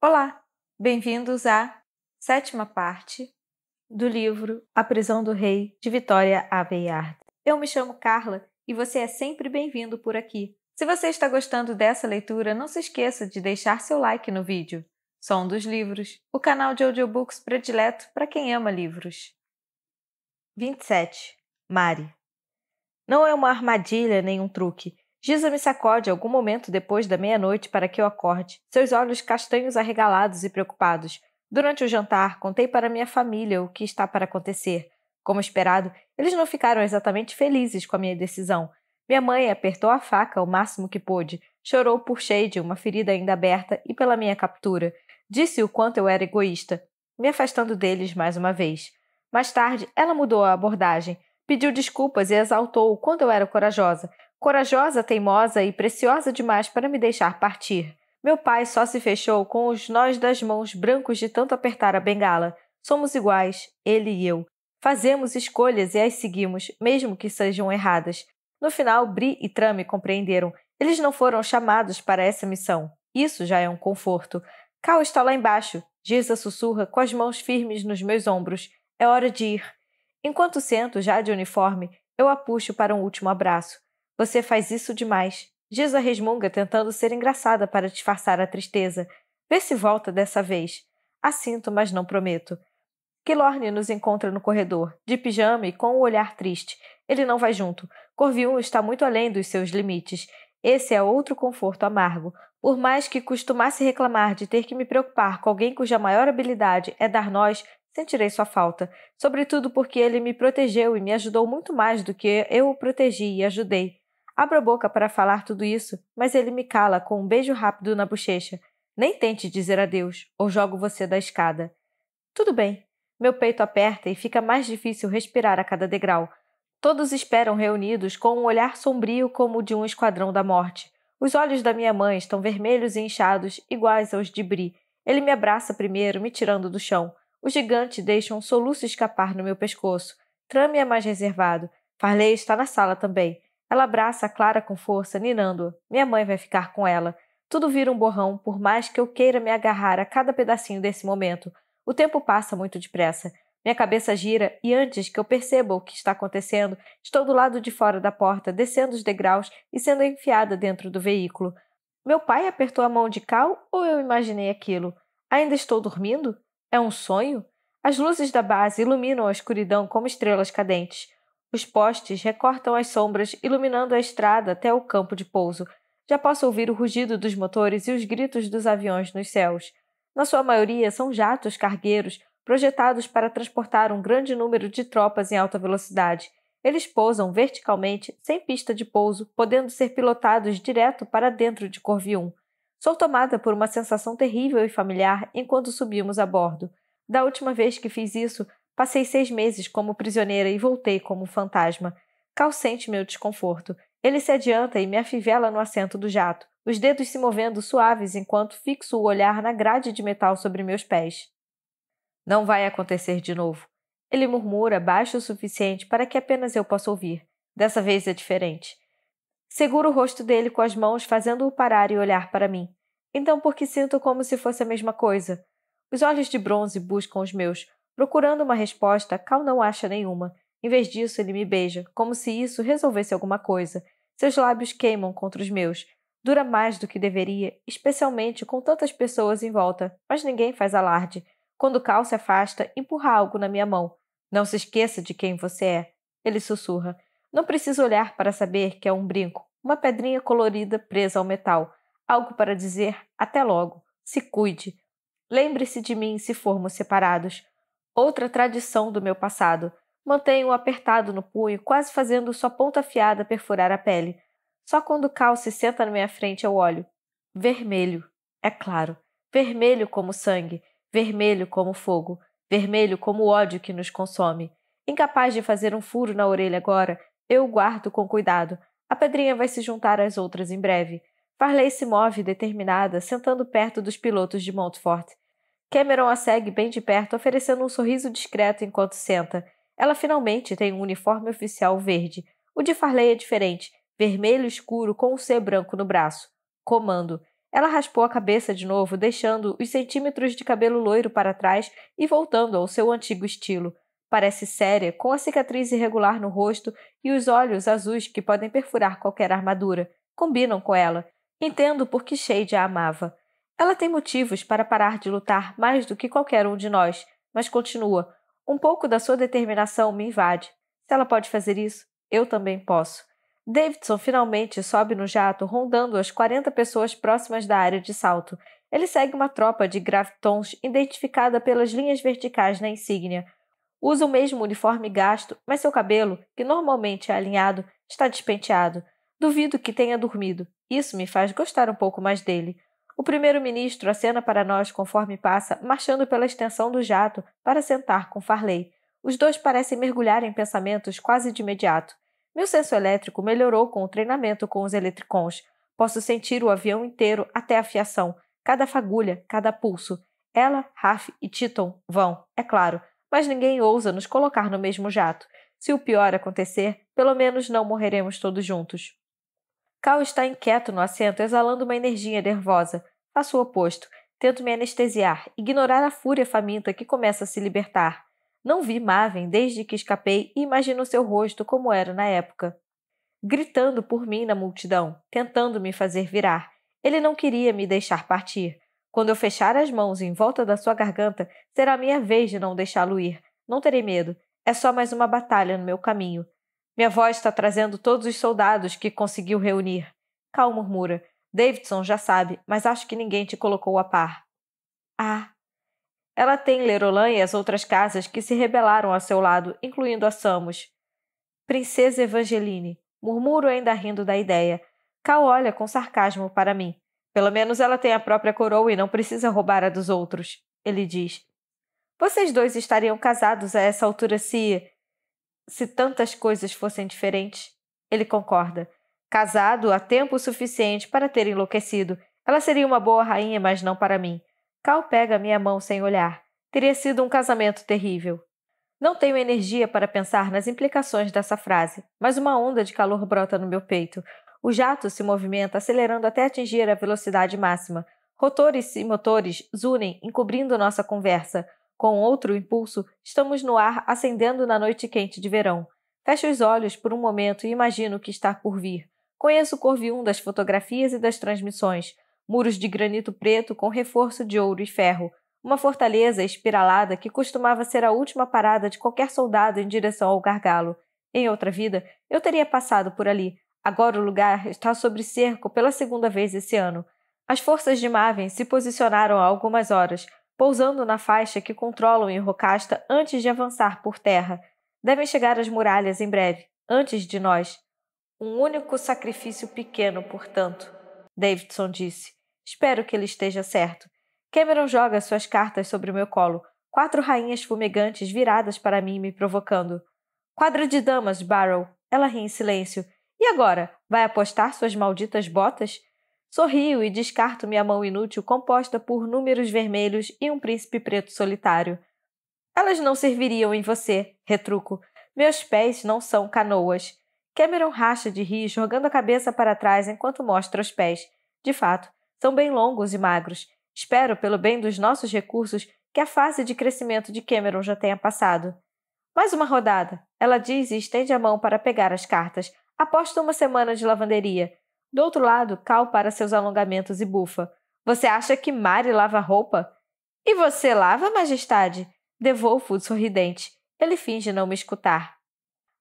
Olá, bem-vindos à sétima parte do livro A Prisão do Rei, de Vitória Aveyard. Eu me chamo Carla e você é sempre bem-vindo por aqui. Se você está gostando dessa leitura, não se esqueça de deixar seu like no vídeo. Som dos Livros, o canal de audiobooks predileto para quem ama livros. 27. Mari Não é uma armadilha nem um truque, Giza me sacode algum momento depois da meia-noite para que eu acorde, seus olhos castanhos arregalados e preocupados. Durante o jantar, contei para minha família o que está para acontecer. Como esperado, eles não ficaram exatamente felizes com a minha decisão. Minha mãe apertou a faca o máximo que pôde, chorou por Shade, uma ferida ainda aberta, e pela minha captura. Disse o quanto eu era egoísta, me afastando deles mais uma vez. Mais tarde, ela mudou a abordagem, pediu desculpas e exaltou o quanto eu era corajosa, Corajosa, teimosa e preciosa demais para me deixar partir. Meu pai só se fechou com os nós das mãos brancos de tanto apertar a bengala. Somos iguais, ele e eu. Fazemos escolhas e as seguimos, mesmo que sejam erradas. No final, Bri e Trame compreenderam. Eles não foram chamados para essa missão. Isso já é um conforto. Cal está lá embaixo. Giza sussurra com as mãos firmes nos meus ombros. É hora de ir. Enquanto sento, já de uniforme, eu a puxo para um último abraço. Você faz isso demais. Diz a resmunga tentando ser engraçada para disfarçar a tristeza. Vê se volta dessa vez. Assinto, mas não prometo. Kilorne nos encontra no corredor, de pijama e com o um olhar triste. Ele não vai junto. Corvium está muito além dos seus limites. Esse é outro conforto amargo. Por mais que costumasse reclamar de ter que me preocupar com alguém cuja maior habilidade é dar nós, sentirei sua falta, sobretudo porque ele me protegeu e me ajudou muito mais do que eu o protegi e ajudei. Abro a boca para falar tudo isso, mas ele me cala com um beijo rápido na bochecha. Nem tente dizer adeus, ou jogo você da escada. Tudo bem. Meu peito aperta e fica mais difícil respirar a cada degrau. Todos esperam reunidos com um olhar sombrio como o de um esquadrão da morte. Os olhos da minha mãe estão vermelhos e inchados, iguais aos de Bri. Ele me abraça primeiro, me tirando do chão. O gigante deixa um soluço escapar no meu pescoço. Trame é mais reservado. Farley está na sala também. Ela abraça a Clara com força, ninando: a Minha mãe vai ficar com ela. Tudo vira um borrão, por mais que eu queira me agarrar a cada pedacinho desse momento. O tempo passa muito depressa. Minha cabeça gira e antes que eu perceba o que está acontecendo, estou do lado de fora da porta, descendo os degraus e sendo enfiada dentro do veículo. Meu pai apertou a mão de Cal ou eu imaginei aquilo? Ainda estou dormindo? É um sonho? As luzes da base iluminam a escuridão como estrelas cadentes. Os postes recortam as sombras, iluminando a estrada até o campo de pouso. Já posso ouvir o rugido dos motores e os gritos dos aviões nos céus. Na sua maioria, são jatos cargueiros projetados para transportar um grande número de tropas em alta velocidade. Eles pousam verticalmente, sem pista de pouso, podendo ser pilotados direto para dentro de Corvium. Sou tomada por uma sensação terrível e familiar enquanto subimos a bordo. Da última vez que fiz isso, Passei seis meses como prisioneira e voltei como fantasma. Cal sente meu desconforto. Ele se adianta e me afivela no assento do jato, os dedos se movendo suaves enquanto fixo o olhar na grade de metal sobre meus pés. Não vai acontecer de novo. Ele murmura baixo o suficiente para que apenas eu possa ouvir. Dessa vez é diferente. Seguro o rosto dele com as mãos, fazendo-o parar e olhar para mim. Então, porque sinto como se fosse a mesma coisa. Os olhos de bronze buscam os meus, Procurando uma resposta, Cal não acha nenhuma. Em vez disso, ele me beija, como se isso resolvesse alguma coisa. Seus lábios queimam contra os meus. Dura mais do que deveria, especialmente com tantas pessoas em volta, mas ninguém faz alarde. Quando Cal se afasta, empurra algo na minha mão. Não se esqueça de quem você é. Ele sussurra. Não preciso olhar para saber que é um brinco, uma pedrinha colorida presa ao metal. Algo para dizer até logo. Se cuide. Lembre-se de mim se formos separados outra tradição do meu passado. Mantenho-o apertado no punho, quase fazendo sua ponta afiada perfurar a pele. Só quando Cal se senta na minha frente eu olho. Vermelho, é claro. Vermelho como sangue, vermelho como fogo, vermelho como o ódio que nos consome. Incapaz de fazer um furo na orelha agora, eu o guardo com cuidado. A pedrinha vai se juntar às outras em breve. Farley se move, determinada, sentando perto dos pilotos de Montfort. Cameron a segue bem de perto, oferecendo um sorriso discreto enquanto senta. Ela finalmente tem um uniforme oficial verde. O de Farley é diferente, vermelho escuro com um C branco no braço. Comando. Ela raspou a cabeça de novo, deixando os centímetros de cabelo loiro para trás e voltando ao seu antigo estilo. Parece séria, com a cicatriz irregular no rosto e os olhos azuis que podem perfurar qualquer armadura. Combinam com ela. Entendo por que Shade a amava. Ela tem motivos para parar de lutar mais do que qualquer um de nós, mas continua. Um pouco da sua determinação me invade. Se ela pode fazer isso, eu também posso. Davidson finalmente sobe no jato, rondando as 40 pessoas próximas da área de salto. Ele segue uma tropa de gravitons identificada pelas linhas verticais na insígnia. Usa o mesmo uniforme gasto, mas seu cabelo, que normalmente é alinhado, está despenteado. Duvido que tenha dormido. Isso me faz gostar um pouco mais dele. O primeiro-ministro acena para nós conforme passa, marchando pela extensão do jato para sentar com Farley. Os dois parecem mergulhar em pensamentos quase de imediato. Meu senso elétrico melhorou com o treinamento com os eletricons. Posso sentir o avião inteiro até a fiação, cada fagulha, cada pulso. Ela, Raf e Titon vão, é claro, mas ninguém ousa nos colocar no mesmo jato. Se o pior acontecer, pelo menos não morreremos todos juntos. Cal está inquieto no assento, exalando uma energia nervosa. Faço o oposto. Tento me anestesiar, ignorar a fúria faminta que começa a se libertar. Não vi Maven desde que escapei e imagino seu rosto como era na época. Gritando por mim na multidão, tentando me fazer virar. Ele não queria me deixar partir. Quando eu fechar as mãos em volta da sua garganta, será minha vez de não deixá-lo ir. Não terei medo. É só mais uma batalha no meu caminho. Minha voz está trazendo todos os soldados que conseguiu reunir. Cal murmura. Davidson já sabe, mas acho que ninguém te colocou a par. Ah. Ela tem Lerolan e as outras casas que se rebelaram a seu lado, incluindo a Samus. Princesa Evangeline. Murmuro ainda rindo da ideia. Cal olha com sarcasmo para mim. Pelo menos ela tem a própria coroa e não precisa roubar a dos outros, ele diz. Vocês dois estariam casados a essa altura se se tantas coisas fossem diferentes. Ele concorda. Casado há tempo suficiente para ter enlouquecido. Ela seria uma boa rainha, mas não para mim. Cal pega minha mão sem olhar. Teria sido um casamento terrível. Não tenho energia para pensar nas implicações dessa frase, mas uma onda de calor brota no meu peito. O jato se movimenta, acelerando até atingir a velocidade máxima. Rotores e motores zunem, encobrindo nossa conversa. Com outro impulso, estamos no ar acendendo na noite quente de verão. Fecho os olhos por um momento e imagino o que está por vir. Conheço o Corvium das fotografias e das transmissões, muros de granito preto com reforço de ouro e ferro, uma fortaleza espiralada que costumava ser a última parada de qualquer soldado em direção ao gargalo. Em outra vida, eu teria passado por ali. Agora o lugar está sob cerco pela segunda vez esse ano. As forças de Maven se posicionaram há algumas horas, pousando na faixa que controlam em enrocasta antes de avançar por terra. Devem chegar às muralhas em breve, antes de nós. Um único sacrifício pequeno, portanto, Davidson disse. Espero que ele esteja certo. Cameron joga suas cartas sobre o meu colo, quatro rainhas fumegantes viradas para mim me provocando. Quadra de damas, Barrow. Ela ri em silêncio. E agora? Vai apostar suas malditas botas? Sorrio e descarto minha mão inútil composta por números vermelhos e um príncipe preto solitário. Elas não serviriam em você, retruco. Meus pés não são canoas. Cameron racha de rir, jogando a cabeça para trás enquanto mostra os pés. De fato, são bem longos e magros. Espero, pelo bem dos nossos recursos, que a fase de crescimento de Cameron já tenha passado. Mais uma rodada, ela diz e estende a mão para pegar as cartas. Aposta uma semana de lavanderia. Do outro lado, Cal para seus alongamentos e bufa. Você acha que Mari lava roupa? E você lava, majestade? Devolfo sorridente. Ele finge não me escutar.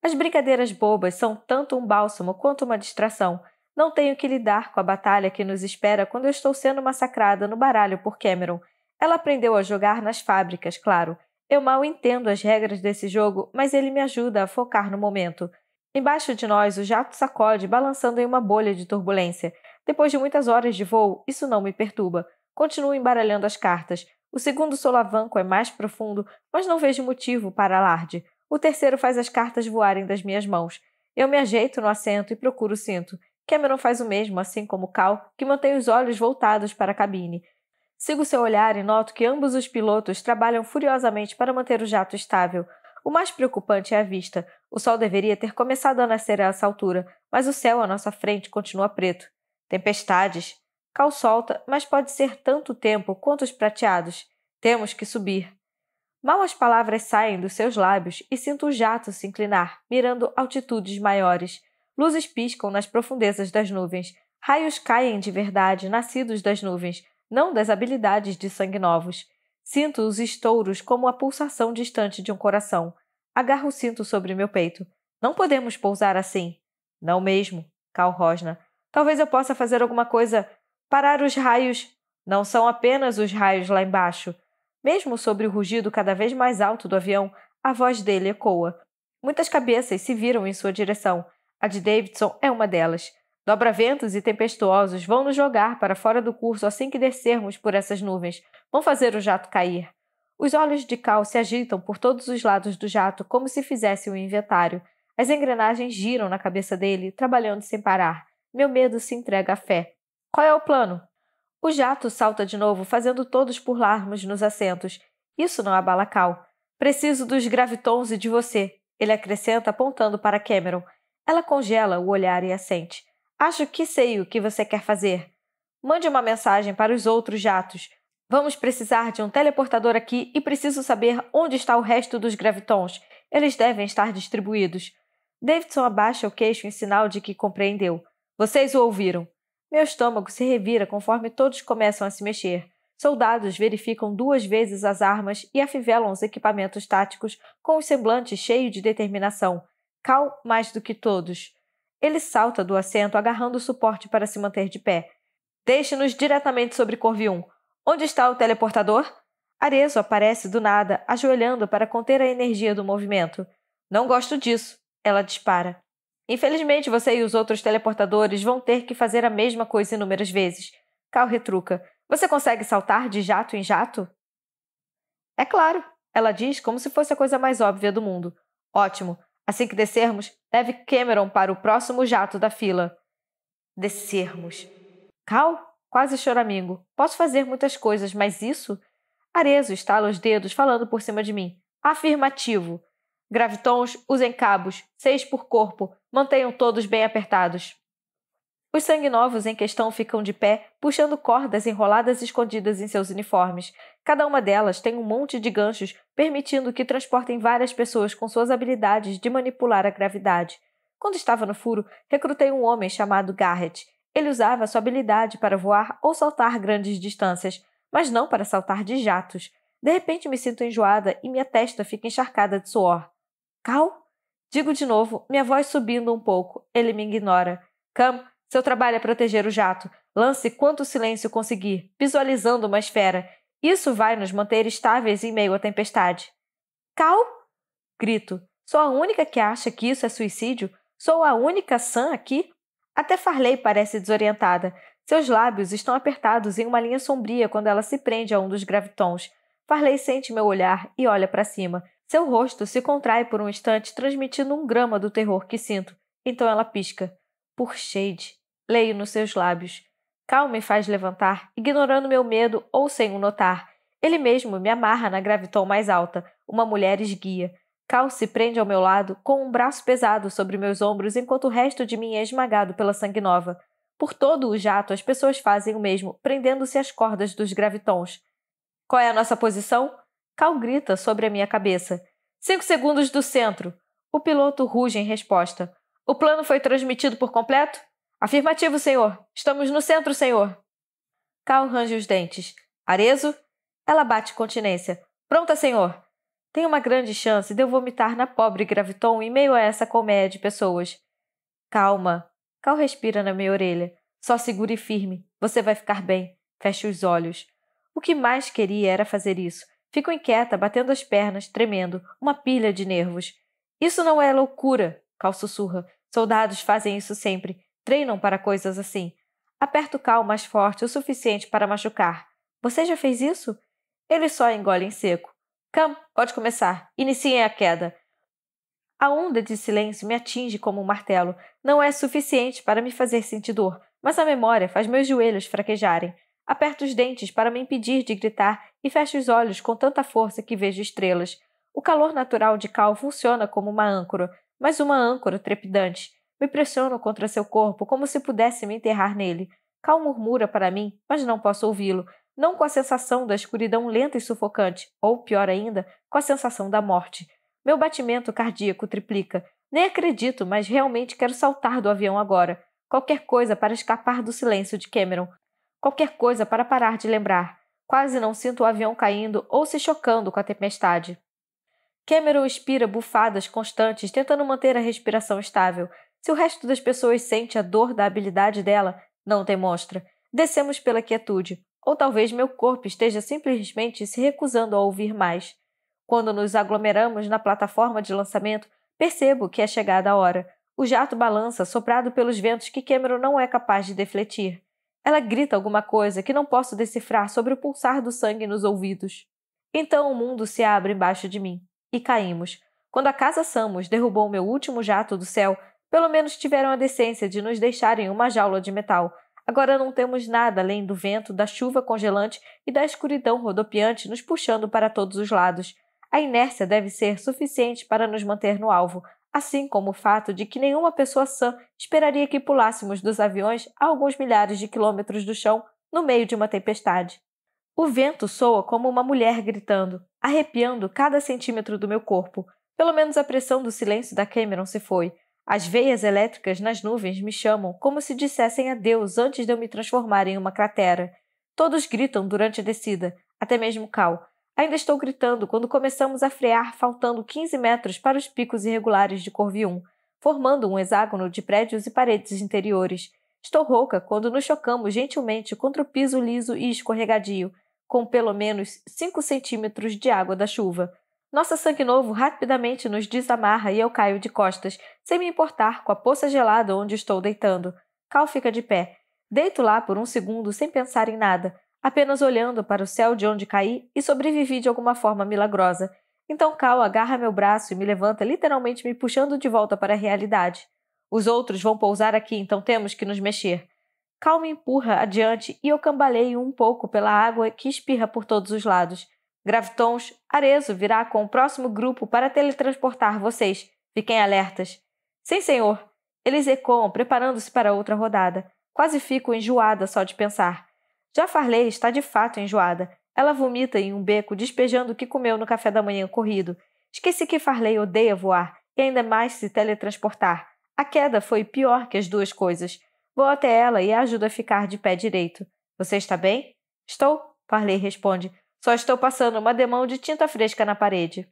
As brincadeiras bobas são tanto um bálsamo quanto uma distração. Não tenho que lidar com a batalha que nos espera quando eu estou sendo massacrada no baralho por Cameron. Ela aprendeu a jogar nas fábricas, claro. Eu mal entendo as regras desse jogo, mas ele me ajuda a focar no momento. Embaixo de nós, o jato sacode, balançando em uma bolha de turbulência. Depois de muitas horas de voo, isso não me perturba. Continuo embaralhando as cartas. O segundo solavanco é mais profundo, mas não vejo motivo para alarde. O terceiro faz as cartas voarem das minhas mãos. Eu me ajeito no assento e procuro o cinto. Cameron faz o mesmo, assim como Cal, que mantém os olhos voltados para a cabine. Sigo seu olhar e noto que ambos os pilotos trabalham furiosamente para manter o jato estável. O mais preocupante é a vista. O sol deveria ter começado a nascer a essa altura, mas o céu à nossa frente continua preto. Tempestades. Cal solta, mas pode ser tanto tempo quanto os prateados. Temos que subir. Mal as palavras saem dos seus lábios e sinto o jato se inclinar, mirando altitudes maiores. Luzes piscam nas profundezas das nuvens. Raios caem de verdade, nascidos das nuvens, não das habilidades de sangue novos. Sinto os estouros como a pulsação distante de um coração. Agarro o cinto sobre meu peito. Não podemos pousar assim. Não mesmo, Cal Rosna. Talvez eu possa fazer alguma coisa. Parar os raios. Não são apenas os raios lá embaixo. Mesmo sobre o rugido cada vez mais alto do avião, a voz dele ecoa. Muitas cabeças se viram em sua direção. A de Davidson é uma delas. Dobraventos e tempestuosos vão nos jogar para fora do curso assim que descermos por essas nuvens. Vão fazer o jato cair. Os olhos de Cal se agitam por todos os lados do jato como se fizesse um inventário. As engrenagens giram na cabeça dele, trabalhando sem parar. Meu medo se entrega à fé. Qual é o plano? O jato salta de novo, fazendo todos pularmos nos assentos. Isso não abala Cal. Preciso dos gravitons e de você, ele acrescenta, apontando para Cameron. Ela congela o olhar e assente. Acho que sei o que você quer fazer. Mande uma mensagem para os outros jatos. Vamos precisar de um teleportador aqui e preciso saber onde está o resto dos gravitons. Eles devem estar distribuídos. Davidson abaixa o queixo em sinal de que compreendeu. Vocês o ouviram. Meu estômago se revira conforme todos começam a se mexer. Soldados verificam duas vezes as armas e afivelam os equipamentos táticos com o semblante cheio de determinação. Cal mais do que todos. Ele salta do assento agarrando o suporte para se manter de pé. Deixe-nos diretamente sobre Corvium. Onde está o teleportador? Arezo aparece do nada, ajoelhando para conter a energia do movimento. Não gosto disso, ela dispara. Infelizmente, você e os outros teleportadores vão ter que fazer a mesma coisa inúmeras vezes. Cal retruca. Você consegue saltar de jato em jato? É claro, ela diz como se fosse a coisa mais óbvia do mundo. Ótimo. Assim que descermos, leve Cameron para o próximo jato da fila. Descermos. Cal Quase choramingo. Posso fazer muitas coisas, mas isso? Arezo estala os dedos, falando por cima de mim. Afirmativo. Gravitons, usem cabos, seis por corpo, mantenham todos bem apertados. Os sanguinovos em questão ficam de pé, puxando cordas enroladas escondidas em seus uniformes. Cada uma delas tem um monte de ganchos, permitindo que transportem várias pessoas com suas habilidades de manipular a gravidade. Quando estava no furo, recrutei um homem chamado Garrett. Ele usava sua habilidade para voar ou saltar grandes distâncias, mas não para saltar de jatos. De repente me sinto enjoada e minha testa fica encharcada de suor. Cal? Digo de novo, minha voz subindo um pouco. Ele me ignora. Cam, seu trabalho é proteger o jato. Lance quanto silêncio conseguir, visualizando uma esfera. Isso vai nos manter estáveis em meio à tempestade. Cal? Grito. Sou a única que acha que isso é suicídio? Sou a única sã aqui? Até Farley parece desorientada. Seus lábios estão apertados em uma linha sombria quando ela se prende a um dos gravitons. Farley sente meu olhar e olha para cima. Seu rosto se contrai por um instante, transmitindo um grama do terror que sinto. Então ela pisca. Por shade. Leio nos seus lábios. Cal me faz levantar, ignorando meu medo ou sem o notar. Ele mesmo me amarra na graviton mais alta. Uma mulher esguia. Cal se prende ao meu lado, com um braço pesado sobre meus ombros enquanto o resto de mim é esmagado pela sangue nova. Por todo o jato, as pessoas fazem o mesmo, prendendo-se às cordas dos gravitons. Qual é a nossa posição? Cal grita sobre a minha cabeça. Cinco segundos do centro. O piloto ruge em resposta. O plano foi transmitido por completo? Afirmativo, senhor. Estamos no centro, senhor. Cal range os dentes. Arezo? Ela bate continência. Pronta, senhor. Tem uma grande chance de eu vomitar na pobre Graviton em meio a essa colmeia de pessoas. Calma. Cal respira na minha orelha. Só segure firme. Você vai ficar bem. Feche os olhos. O que mais queria era fazer isso. Fico inquieta, batendo as pernas, tremendo, uma pilha de nervos. Isso não é loucura, Cal sussurra. Soldados fazem isso sempre. Treinam para coisas assim. Aperto Cal mais forte o suficiente para machucar. Você já fez isso? Ele só engole em seco. Cam, pode começar. Iniciem a queda. A onda de silêncio me atinge como um martelo. Não é suficiente para me fazer sentir dor, mas a memória faz meus joelhos fraquejarem. Aperto os dentes para me impedir de gritar e fecho os olhos com tanta força que vejo estrelas. O calor natural de Cal funciona como uma âncora, mas uma âncora trepidante. Me pressiono contra seu corpo como se pudesse me enterrar nele. Cal murmura para mim, mas não posso ouvi-lo não com a sensação da escuridão lenta e sufocante, ou pior ainda, com a sensação da morte. Meu batimento cardíaco triplica. Nem acredito, mas realmente quero saltar do avião agora. Qualquer coisa para escapar do silêncio de Cameron. Qualquer coisa para parar de lembrar. Quase não sinto o avião caindo ou se chocando com a tempestade. Cameron expira bufadas constantes, tentando manter a respiração estável. Se o resto das pessoas sente a dor da habilidade dela, não demonstra. Descemos pela quietude. Ou talvez meu corpo esteja simplesmente se recusando a ouvir mais. Quando nos aglomeramos na plataforma de lançamento, percebo que é chegada a hora. O jato balança, soprado pelos ventos que Cameron não é capaz de defletir. Ela grita alguma coisa que não posso decifrar sobre o pulsar do sangue nos ouvidos. Então o mundo se abre embaixo de mim. E caímos. Quando a casa Samus derrubou meu último jato do céu, pelo menos tiveram a decência de nos deixarem uma jaula de metal, Agora não temos nada além do vento, da chuva congelante e da escuridão rodopiante nos puxando para todos os lados. A inércia deve ser suficiente para nos manter no alvo, assim como o fato de que nenhuma pessoa sã esperaria que pulássemos dos aviões a alguns milhares de quilômetros do chão no meio de uma tempestade. O vento soa como uma mulher gritando, arrepiando cada centímetro do meu corpo. Pelo menos a pressão do silêncio da Cameron se foi. As veias elétricas nas nuvens me chamam como se dissessem adeus antes de eu me transformar em uma cratera. Todos gritam durante a descida, até mesmo Cal. Ainda estou gritando quando começamos a frear, faltando 15 metros para os picos irregulares de Corvium, formando um hexágono de prédios e paredes interiores. Estou rouca quando nos chocamos gentilmente contra o piso liso e escorregadio, com pelo menos 5 centímetros de água da chuva. Nossa sangue novo rapidamente nos desamarra e eu caio de costas, sem me importar com a poça gelada onde estou deitando. Cal fica de pé. Deito lá por um segundo sem pensar em nada, apenas olhando para o céu de onde caí e sobrevivi de alguma forma milagrosa. Então Cal agarra meu braço e me levanta, literalmente me puxando de volta para a realidade. Os outros vão pousar aqui, então temos que nos mexer. Cal me empurra adiante e eu cambaleio um pouco pela água que espirra por todos os lados. Gravitons, Arezo virá com o próximo grupo para teletransportar vocês. Fiquem alertas. Sim, senhor. Eles ecoam, preparando-se para outra rodada. Quase fico enjoada só de pensar. Já Farley está de fato enjoada. Ela vomita em um beco, despejando o que comeu no café da manhã corrido. Esqueci que Farley odeia voar e ainda mais se teletransportar. A queda foi pior que as duas coisas. Vou até ela e a ajudo a ficar de pé direito. Você está bem? Estou, Farley responde só estou passando uma demão de tinta fresca na parede.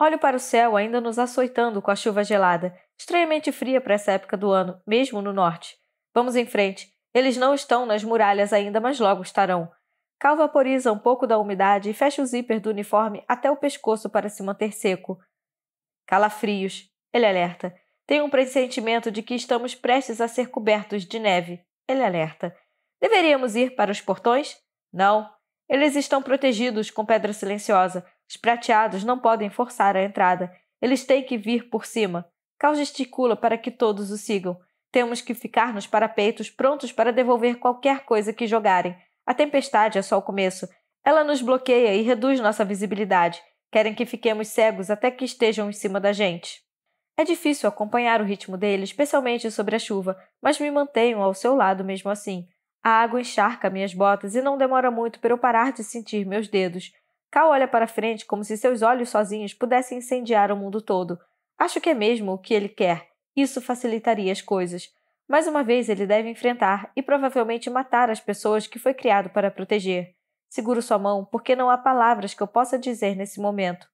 Olho para o céu ainda nos açoitando com a chuva gelada, estranhamente fria para essa época do ano, mesmo no norte. Vamos em frente. Eles não estão nas muralhas ainda, mas logo estarão. Cal vaporiza um pouco da umidade e fecha o zíper do uniforme até o pescoço para se manter seco. Calafrios, ele alerta. Tenho um pressentimento de que estamos prestes a ser cobertos de neve. Ele alerta. Deveríamos ir para os portões? Não. Eles estão protegidos com pedra silenciosa. Os prateados não podem forçar a entrada. Eles têm que vir por cima. Cal gesticula para que todos o sigam. Temos que ficar nos parapeitos prontos para devolver qualquer coisa que jogarem. A tempestade é só o começo. Ela nos bloqueia e reduz nossa visibilidade. Querem que fiquemos cegos até que estejam em cima da gente. É difícil acompanhar o ritmo dele, especialmente sobre a chuva, mas me mantenho ao seu lado mesmo assim. A água encharca minhas botas e não demora muito para eu parar de sentir meus dedos. Cal olha para frente como se seus olhos sozinhos pudessem incendiar o mundo todo. Acho que é mesmo o que ele quer. Isso facilitaria as coisas. Mais uma vez ele deve enfrentar e provavelmente matar as pessoas que foi criado para proteger. Seguro sua mão porque não há palavras que eu possa dizer nesse momento.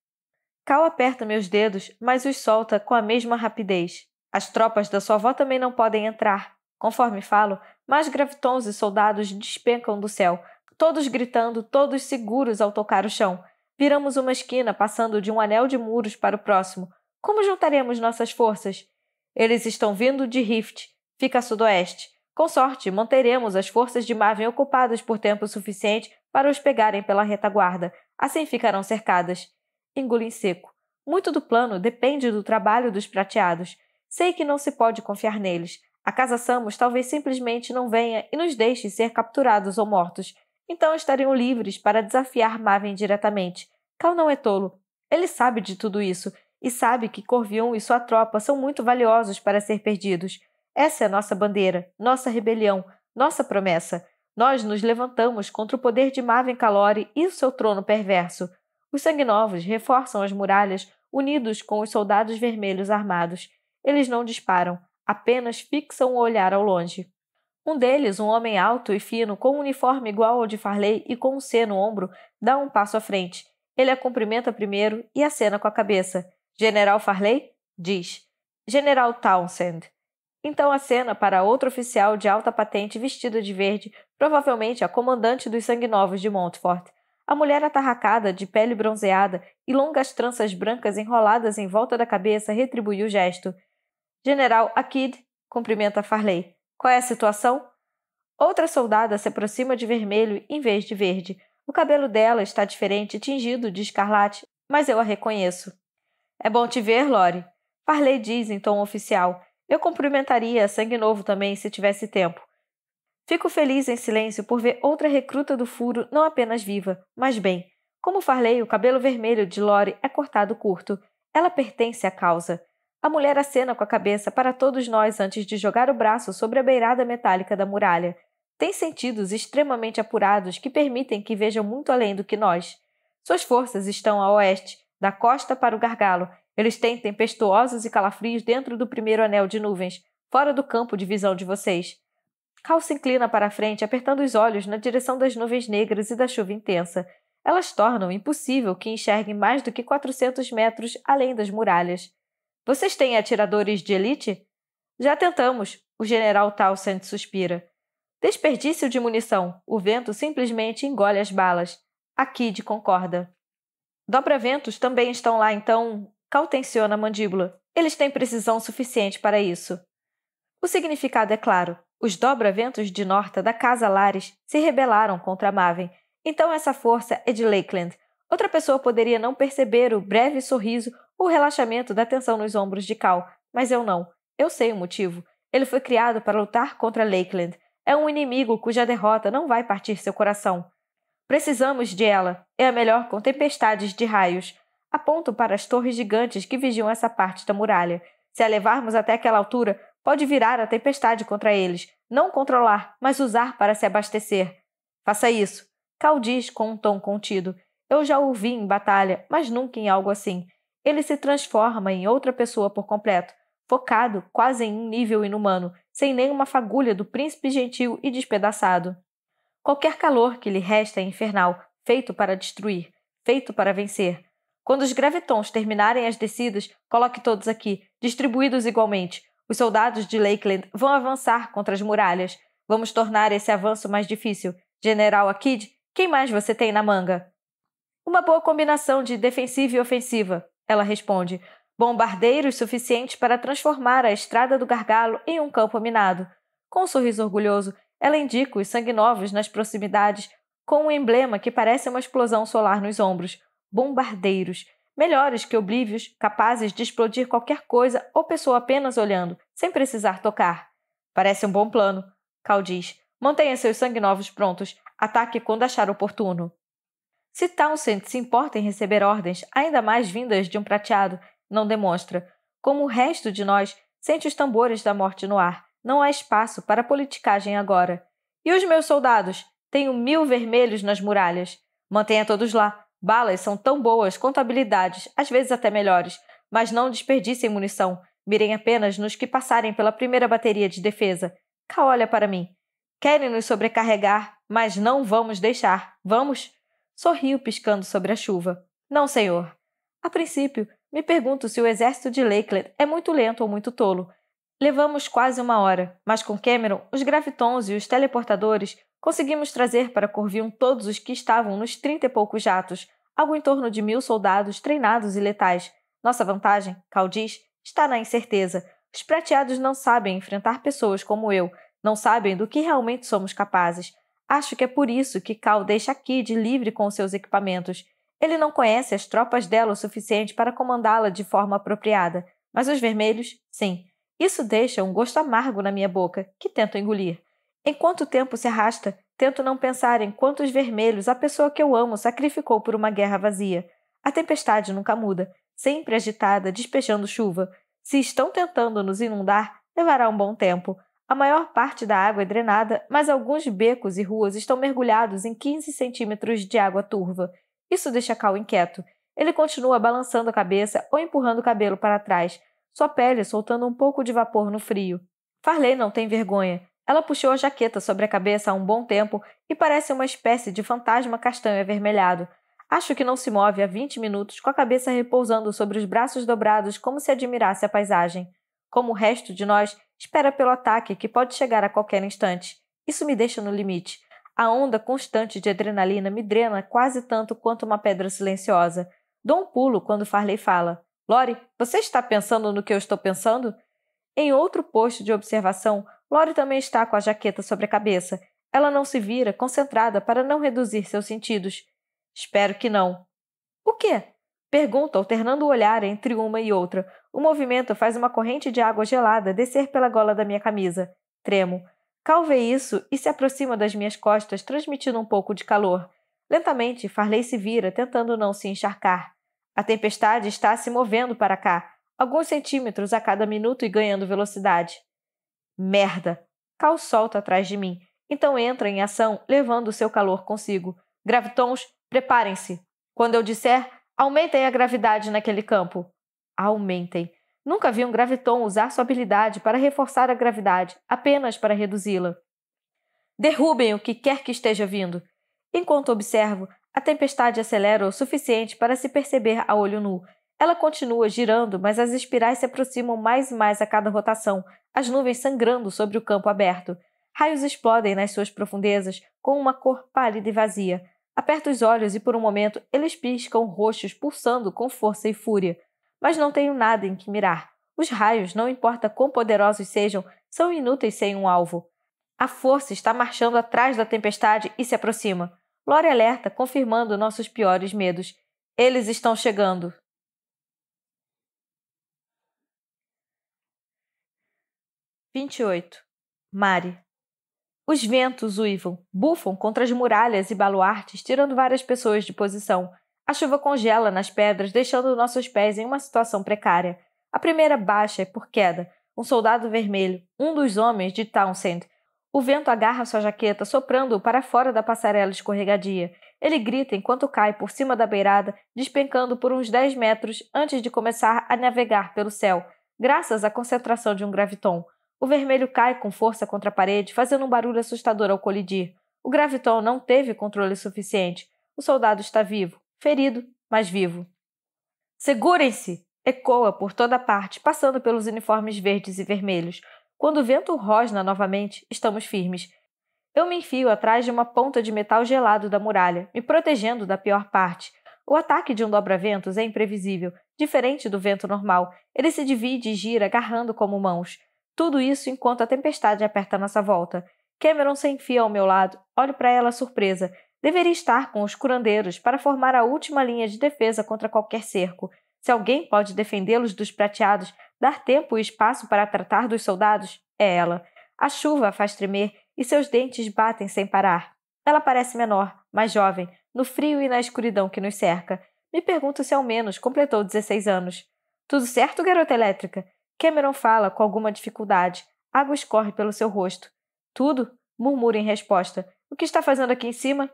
Cal aperta meus dedos, mas os solta com a mesma rapidez. As tropas da sua avó também não podem entrar. Conforme falo, mais gravitons e soldados despencam do céu, todos gritando, todos seguros ao tocar o chão. Viramos uma esquina, passando de um anel de muros para o próximo. Como juntaremos nossas forças? Eles estão vindo de Rift, fica a sudoeste. Com sorte, manteremos as forças de Marvin ocupadas por tempo suficiente para os pegarem pela retaguarda. Assim ficarão cercadas. Engulo em seco. Muito do plano depende do trabalho dos prateados. Sei que não se pode confiar neles. A Casa Samus talvez simplesmente não venha e nos deixe ser capturados ou mortos, então estariam livres para desafiar Maven diretamente. Cal não é tolo. Ele sabe de tudo isso e sabe que Corvion e sua tropa são muito valiosos para ser perdidos. Essa é nossa bandeira, nossa rebelião, nossa promessa. Nós nos levantamos contra o poder de Maven Calori e o seu trono perverso. Os sanguinovos reforçam as muralhas unidos com os soldados vermelhos armados. Eles não disparam apenas fixam o olhar ao longe. Um deles, um homem alto e fino, com um uniforme igual ao de Farley e com um C no ombro, dá um passo à frente. Ele a cumprimenta primeiro e acena com a cabeça. General Farley? Diz. General Townsend. Então acena para outro oficial de alta patente vestida de verde, provavelmente a comandante dos sangue-novos de Montfort. A mulher atarracada, de pele bronzeada e longas tranças brancas enroladas em volta da cabeça, retribui o gesto. General Akid cumprimenta Farley. Qual é a situação? Outra soldada se aproxima de vermelho em vez de verde. O cabelo dela está diferente, tingido de escarlate, mas eu a reconheço. É bom te ver, Lore. Farley diz em tom oficial. Eu cumprimentaria Sangue Novo também se tivesse tempo. Fico feliz em silêncio por ver outra recruta do furo não apenas viva, mas bem. Como Farley, o cabelo vermelho de Lore é cortado curto. Ela pertence à causa. A mulher acena com a cabeça para todos nós antes de jogar o braço sobre a beirada metálica da muralha. Tem sentidos extremamente apurados que permitem que vejam muito além do que nós. Suas forças estão a oeste, da costa para o gargalo. Eles têm tempestuosos e calafrios dentro do primeiro anel de nuvens, fora do campo de visão de vocês. Cal se inclina para a frente, apertando os olhos na direção das nuvens negras e da chuva intensa. Elas tornam impossível que enxerguem mais do que 400 metros além das muralhas. Vocês têm atiradores de elite? Já tentamos, o general Towsend suspira. Desperdício de munição. O vento simplesmente engole as balas. A Kid concorda. Dobraventos também estão lá, então. Cautenciona a mandíbula. Eles têm precisão suficiente para isso. O significado é claro. Os dobraventos de Norta da Casa Lares se rebelaram contra Maven. Então essa força é de Lakeland. Outra pessoa poderia não perceber o breve sorriso o relaxamento da tensão nos ombros de Cal, mas eu não. Eu sei o motivo. Ele foi criado para lutar contra Lakeland. É um inimigo cuja derrota não vai partir seu coração. Precisamos de ela. É a melhor com tempestades de raios. Aponto para as torres gigantes que vigiam essa parte da muralha. Se a levarmos até aquela altura, pode virar a tempestade contra eles. Não controlar, mas usar para se abastecer. Faça isso. Cal diz com um tom contido. Eu já o vi em batalha, mas nunca em algo assim ele se transforma em outra pessoa por completo, focado quase em um nível inumano, sem nenhuma fagulha do príncipe gentil e despedaçado. Qualquer calor que lhe resta é infernal, feito para destruir, feito para vencer. Quando os gravetons terminarem as descidas, coloque todos aqui, distribuídos igualmente. Os soldados de Lakeland vão avançar contra as muralhas. Vamos tornar esse avanço mais difícil. General Akid, quem mais você tem na manga? Uma boa combinação de defensiva e ofensiva, ela responde: bombardeiros suficientes para transformar a estrada do gargalo em um campo minado. Com um sorriso orgulhoso, ela indica os sanguinovos nas proximidades com um emblema que parece uma explosão solar nos ombros. Bombardeiros, melhores que oblívios, capazes de explodir qualquer coisa ou pessoa apenas olhando, sem precisar tocar. Parece um bom plano, Cal diz. Mantenha seus sanguinovos prontos. Ataque quando achar oportuno. Se Townsend se importa em receber ordens, ainda mais vindas de um prateado, não demonstra. Como o resto de nós, sente os tambores da morte no ar. Não há espaço para politicagem agora. E os meus soldados? Tenho mil vermelhos nas muralhas. Mantenha todos lá. Balas são tão boas quanto habilidades, às vezes até melhores. Mas não desperdicem munição. Mirem apenas nos que passarem pela primeira bateria de defesa. Cá olha para mim. Querem nos sobrecarregar, mas não vamos deixar. Vamos? sorriu piscando sobre a chuva. Não, senhor. A princípio, me pergunto se o exército de Lakeland é muito lento ou muito tolo. Levamos quase uma hora, mas com Cameron, os gravitons e os teleportadores conseguimos trazer para Corvium todos os que estavam nos trinta e poucos jatos, algo em torno de mil soldados treinados e letais. Nossa vantagem, Caldiz, está na incerteza. Os prateados não sabem enfrentar pessoas como eu, não sabem do que realmente somos capazes. Acho que é por isso que Cal deixa Kid livre com seus equipamentos. Ele não conhece as tropas dela o suficiente para comandá-la de forma apropriada, mas os vermelhos, sim. Isso deixa um gosto amargo na minha boca, que tento engolir. Enquanto o tempo se arrasta, tento não pensar em quantos vermelhos a pessoa que eu amo sacrificou por uma guerra vazia. A tempestade nunca muda, sempre agitada, despejando chuva. Se estão tentando nos inundar, levará um bom tempo. A maior parte da água é drenada, mas alguns becos e ruas estão mergulhados em 15 centímetros de água turva. Isso deixa Cal inquieto. Ele continua balançando a cabeça ou empurrando o cabelo para trás, sua pele é soltando um pouco de vapor no frio. Farley não tem vergonha. Ela puxou a jaqueta sobre a cabeça há um bom tempo e parece uma espécie de fantasma castanho avermelhado. Acho que não se move há 20 minutos com a cabeça repousando sobre os braços dobrados como se admirasse a paisagem. Como o resto de nós, espera pelo ataque que pode chegar a qualquer instante. Isso me deixa no limite. A onda constante de adrenalina me drena quase tanto quanto uma pedra silenciosa. Dou um pulo quando Farley fala: Lore, você está pensando no que eu estou pensando? Em outro posto de observação, Lore também está com a jaqueta sobre a cabeça. Ela não se vira, concentrada para não reduzir seus sentidos. Espero que não. O quê? Pergunta, alternando o olhar entre uma e outra, o movimento faz uma corrente de água gelada descer pela gola da minha camisa. Tremo. Cal vê isso e se aproxima das minhas costas, transmitindo um pouco de calor. Lentamente, Farley se vira, tentando não se encharcar. A tempestade está se movendo para cá, alguns centímetros a cada minuto e ganhando velocidade. Merda! Cal solta atrás de mim, então entra em ação, levando seu calor consigo. Gravitons, preparem-se! Quando eu disser, aumentem a gravidade naquele campo aumentem. Nunca vi um graviton usar sua habilidade para reforçar a gravidade, apenas para reduzi-la. Derrubem o que quer que esteja vindo. Enquanto observo, a tempestade acelera o suficiente para se perceber a olho nu. Ela continua girando, mas as espirais se aproximam mais e mais a cada rotação, as nuvens sangrando sobre o campo aberto. Raios explodem nas suas profundezas, com uma cor pálida e vazia. Aperto os olhos e, por um momento, eles piscam roxos, pulsando com força e fúria mas não tenho nada em que mirar. Os raios, não importa quão poderosos sejam, são inúteis sem um alvo. A força está marchando atrás da tempestade e se aproxima. Lore alerta, confirmando nossos piores medos. Eles estão chegando. Vinte e oito. Mare. Os ventos uivam, bufam contra as muralhas e baluartes, tirando várias pessoas de posição. A chuva congela nas pedras, deixando nossos pés em uma situação precária. A primeira baixa é por queda. Um soldado vermelho, um dos homens de Townsend. O vento agarra sua jaqueta, soprando-o para fora da passarela escorregadia. Ele grita enquanto cai por cima da beirada, despencando por uns 10 metros antes de começar a navegar pelo céu, graças à concentração de um graviton. O vermelho cai com força contra a parede, fazendo um barulho assustador ao colidir. O graviton não teve controle suficiente. O soldado está vivo ferido, mas vivo. Segurem-se! ecoa por toda parte, passando pelos uniformes verdes e vermelhos. Quando o vento rosna novamente, estamos firmes. Eu me enfio atrás de uma ponta de metal gelado da muralha, me protegendo da pior parte. O ataque de um dobra-ventos é imprevisível, diferente do vento normal. Ele se divide e gira, agarrando como mãos. Tudo isso enquanto a tempestade aperta nossa volta. Cameron se enfia ao meu lado, olho para ela surpresa deveria estar com os curandeiros para formar a última linha de defesa contra qualquer cerco. Se alguém pode defendê-los dos prateados, dar tempo e espaço para tratar dos soldados, é ela. A chuva a faz tremer e seus dentes batem sem parar. Ela parece menor, mais jovem, no frio e na escuridão que nos cerca. Me pergunto se ao menos completou 16 anos. Tudo certo, garota elétrica? Cameron fala com alguma dificuldade. Água escorre pelo seu rosto. Tudo? Murmura em resposta. O que está fazendo aqui em cima?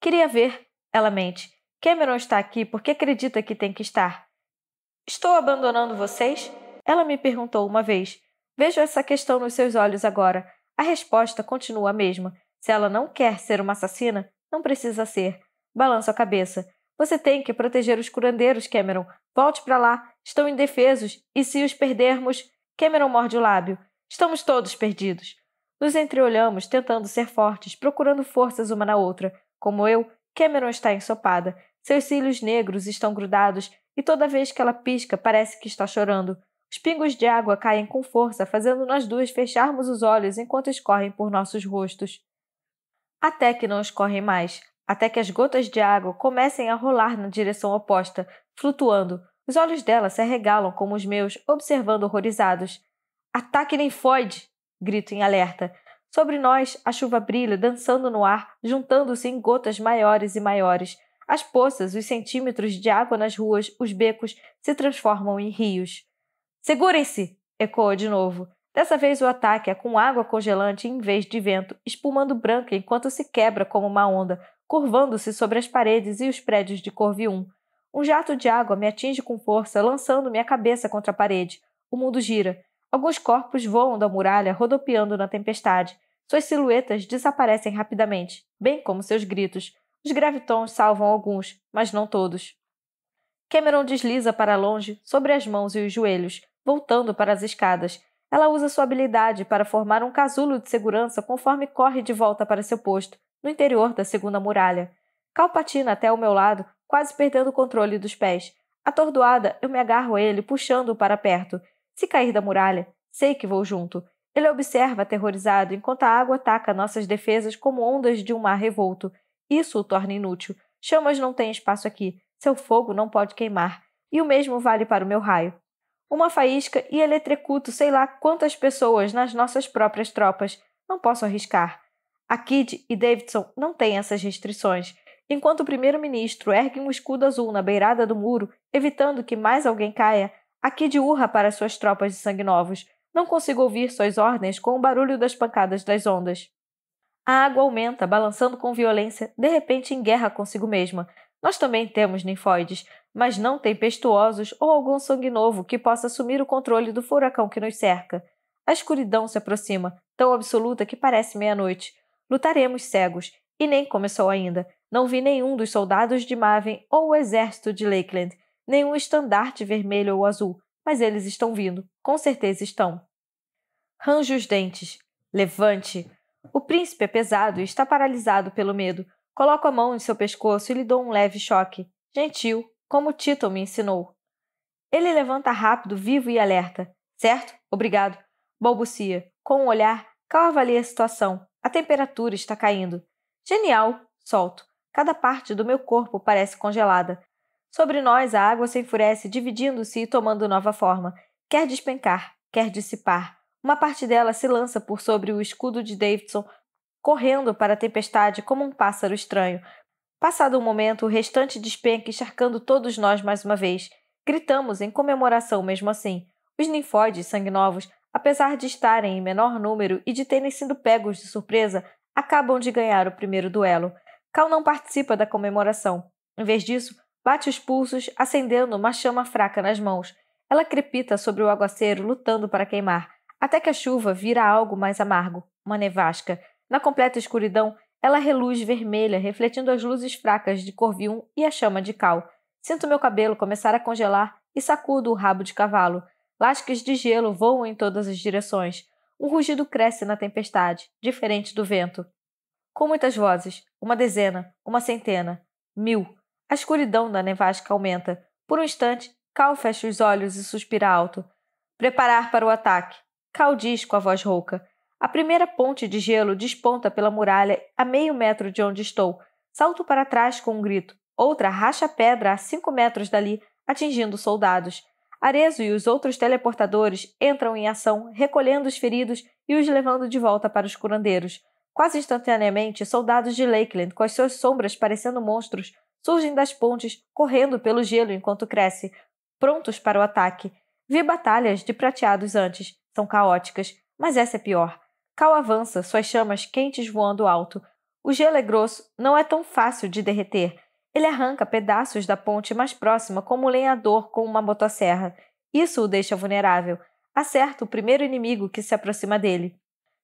Queria ver, ela mente. Cameron está aqui porque acredita que tem que estar. Estou abandonando vocês? Ela me perguntou uma vez. Vejo essa questão nos seus olhos agora. A resposta continua a mesma. Se ela não quer ser uma assassina, não precisa ser. Balanço a cabeça. Você tem que proteger os curandeiros, Cameron. Volte para lá. Estão indefesos. E se os perdermos? Cameron morde o lábio. Estamos todos perdidos. Nos entreolhamos, tentando ser fortes, procurando forças uma na outra. Como eu, Cameron está ensopada, seus cílios negros estão grudados e toda vez que ela pisca parece que está chorando. Os pingos de água caem com força, fazendo nós duas fecharmos os olhos enquanto escorrem por nossos rostos. Até que não escorrem mais, até que as gotas de água comecem a rolar na direção oposta, flutuando. Os olhos dela se arregalam como os meus, observando horrorizados. Ataque linfóide! Grito em alerta. Sobre nós, a chuva brilha, dançando no ar, juntando-se em gotas maiores e maiores. As poças, os centímetros de água nas ruas, os becos, se transformam em rios. Segurem-se! ecoa de novo. Dessa vez o ataque é com água congelante em vez de vento, espumando branca enquanto se quebra como uma onda, curvando-se sobre as paredes e os prédios de Corvium. Um jato de água me atinge com força, lançando minha cabeça contra a parede. O mundo gira. Alguns corpos voam da muralha, rodopiando na tempestade. Suas silhuetas desaparecem rapidamente, bem como seus gritos. Os gravitons salvam alguns, mas não todos. Cameron desliza para longe, sobre as mãos e os joelhos, voltando para as escadas. Ela usa sua habilidade para formar um casulo de segurança conforme corre de volta para seu posto, no interior da segunda muralha. Cal patina até o meu lado, quase perdendo o controle dos pés. Atordoada, eu me agarro a ele, puxando-o para perto. Se cair da muralha, sei que vou junto. Ele observa aterrorizado enquanto a água ataca nossas defesas como ondas de um mar revolto. Isso o torna inútil. Chamas não têm espaço aqui. Seu fogo não pode queimar. E o mesmo vale para o meu raio. Uma faísca e eletrecuto sei lá quantas pessoas nas nossas próprias tropas. Não posso arriscar. A Kid e Davidson não têm essas restrições. Enquanto o primeiro-ministro ergue um escudo azul na beirada do muro, evitando que mais alguém caia, a Kid urra para suas tropas de sangue novos. Não consigo ouvir suas ordens com o barulho das pancadas das ondas. A água aumenta, balançando com violência, de repente em guerra consigo mesma. Nós também temos ninfóides, mas não tempestuosos ou algum sangue novo que possa assumir o controle do furacão que nos cerca. A escuridão se aproxima, tão absoluta que parece meia-noite. Lutaremos cegos, e nem começou ainda. Não vi nenhum dos soldados de Maven ou o exército de Lakeland, nenhum estandarte vermelho ou azul. Mas eles estão vindo, com certeza estão. Range os dentes. Levante. O príncipe é pesado e está paralisado pelo medo. Coloco a mão em seu pescoço e lhe dou um leve choque. Gentil, como Tito me ensinou. Ele levanta rápido, vivo e alerta. Certo? Obrigado. Balbucia. Com um olhar, Cal a situação. A temperatura está caindo. Genial! Solto. Cada parte do meu corpo parece congelada. Sobre nós, a água se enfurece, dividindo-se e tomando nova forma. Quer despencar, quer dissipar. Uma parte dela se lança por sobre o escudo de Davidson, correndo para a tempestade como um pássaro estranho. Passado um momento, o restante despenca, encharcando todos nós mais uma vez. Gritamos em comemoração mesmo assim. Os ninfóides sanguinovos, apesar de estarem em menor número e de terem sido pegos de surpresa, acabam de ganhar o primeiro duelo. Cal não participa da comemoração. Em vez disso, Bate os pulsos, acendendo uma chama fraca nas mãos. Ela crepita sobre o aguaceiro, lutando para queimar, até que a chuva vira algo mais amargo, uma nevasca. Na completa escuridão, ela reluz vermelha, refletindo as luzes fracas de Corvium e a chama de Cal. Sinto meu cabelo começar a congelar e sacudo o rabo de cavalo. Lasques de gelo voam em todas as direções. Um rugido cresce na tempestade, diferente do vento. Com muitas vozes, uma dezena, uma centena, mil. A escuridão da nevasca aumenta. Por um instante, Cal fecha os olhos e suspira alto. Preparar para o ataque. Cal diz com a voz rouca. A primeira ponte de gelo desponta pela muralha a meio metro de onde estou. Salto para trás com um grito. Outra racha pedra a cinco metros dali, atingindo soldados. Arezo e os outros teleportadores entram em ação, recolhendo os feridos e os levando de volta para os curandeiros. Quase instantaneamente, soldados de Lakeland, com as suas sombras parecendo monstros, surgem das pontes, correndo pelo gelo enquanto cresce, prontos para o ataque. Vi batalhas de prateados antes, são caóticas, mas essa é pior. Cal avança, suas chamas quentes voando alto. O gelo é grosso, não é tão fácil de derreter. Ele arranca pedaços da ponte mais próxima como um lenhador com uma motosserra. Isso o deixa vulnerável. Acerta o primeiro inimigo que se aproxima dele.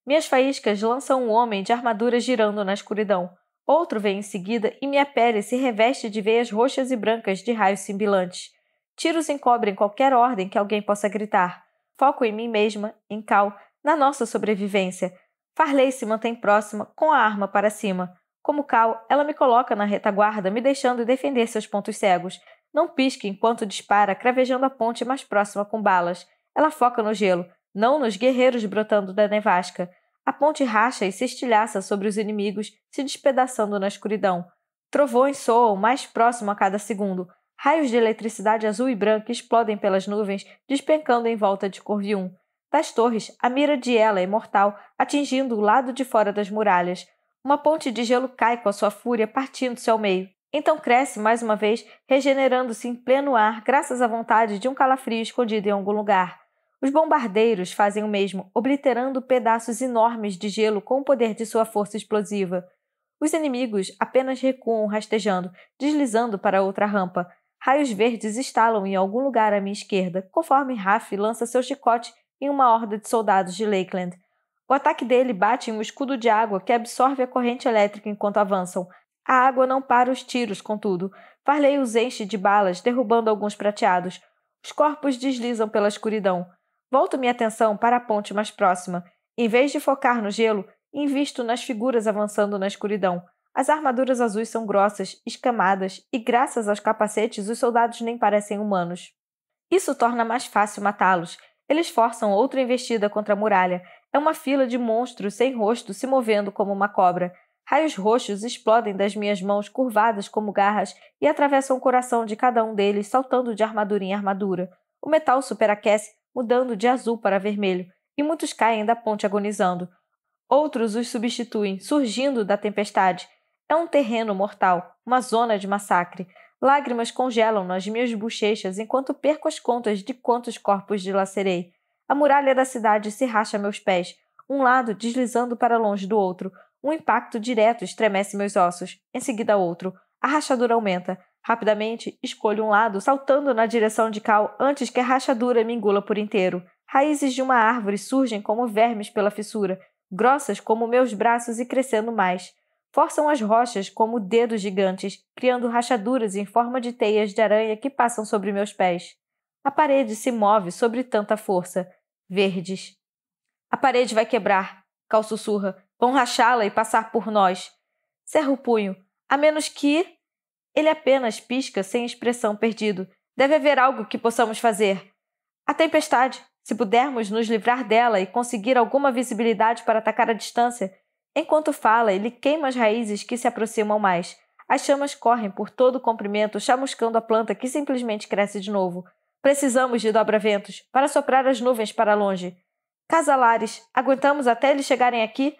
Minhas faíscas lançam um homem de armadura girando na escuridão. Outro vem em seguida e minha pele se reveste de veias roxas e brancas de raios simbilantes. Tiros encobrem qualquer ordem que alguém possa gritar. Foco em mim mesma, em Cal, na nossa sobrevivência. Farley se mantém próxima, com a arma para cima. Como Cal, ela me coloca na retaguarda, me deixando defender seus pontos cegos. Não pisque enquanto dispara, cravejando a ponte mais próxima com balas. Ela foca no gelo, não nos guerreiros brotando da nevasca. A ponte racha e se estilhaça sobre os inimigos, se despedaçando na escuridão. Trovões soam mais próximo a cada segundo. Raios de eletricidade azul e branca explodem pelas nuvens, despencando em volta de Corvium. Das torres, a mira de ela é mortal, atingindo o lado de fora das muralhas. Uma ponte de gelo cai com a sua fúria, partindo-se ao meio. Então cresce mais uma vez, regenerando-se em pleno ar, graças à vontade de um calafrio escondido em algum lugar. Os bombardeiros fazem o mesmo, obliterando pedaços enormes de gelo com o poder de sua força explosiva. Os inimigos apenas recuam rastejando, deslizando para outra rampa. Raios verdes estalam em algum lugar à minha esquerda, conforme Raf lança seu chicote em uma horda de soldados de Lakeland. O ataque dele bate em um escudo de água que absorve a corrente elétrica enquanto avançam. A água não para os tiros, contudo. Farley os enche de balas, derrubando alguns prateados. Os corpos deslizam pela escuridão. Volto minha atenção para a ponte mais próxima. Em vez de focar no gelo, invisto nas figuras avançando na escuridão. As armaduras azuis são grossas, escamadas, e graças aos capacetes os soldados nem parecem humanos. Isso torna mais fácil matá-los. Eles forçam outra investida contra a muralha. É uma fila de monstros sem rosto se movendo como uma cobra. Raios roxos explodem das minhas mãos curvadas como garras e atravessam o coração de cada um deles, saltando de armadura em armadura. O metal superaquece, mudando de azul para vermelho, e muitos caem da ponte agonizando. Outros os substituem, surgindo da tempestade. É um terreno mortal, uma zona de massacre. Lágrimas congelam nas minhas bochechas enquanto perco as contas de quantos corpos dilacerei. A muralha da cidade se racha a meus pés, um lado deslizando para longe do outro. Um impacto direto estremece meus ossos, em seguida outro. A rachadura aumenta. Rapidamente, escolho um lado, saltando na direção de Cal antes que a rachadura me engula por inteiro. Raízes de uma árvore surgem como vermes pela fissura, grossas como meus braços e crescendo mais. Forçam as rochas como dedos gigantes, criando rachaduras em forma de teias de aranha que passam sobre meus pés. A parede se move sobre tanta força. Verdes. A parede vai quebrar. Cal sussurra. Vão rachá-la e passar por nós. Cerro o punho. A menos que. Ele apenas pisca sem expressão perdido. Deve haver algo que possamos fazer. A tempestade, se pudermos nos livrar dela e conseguir alguma visibilidade para atacar a distância. Enquanto fala, ele queima as raízes que se aproximam mais. As chamas correm por todo o comprimento, chamuscando a planta que simplesmente cresce de novo. Precisamos de dobra-ventos para soprar as nuvens para longe. Casalares, aguentamos até eles chegarem aqui?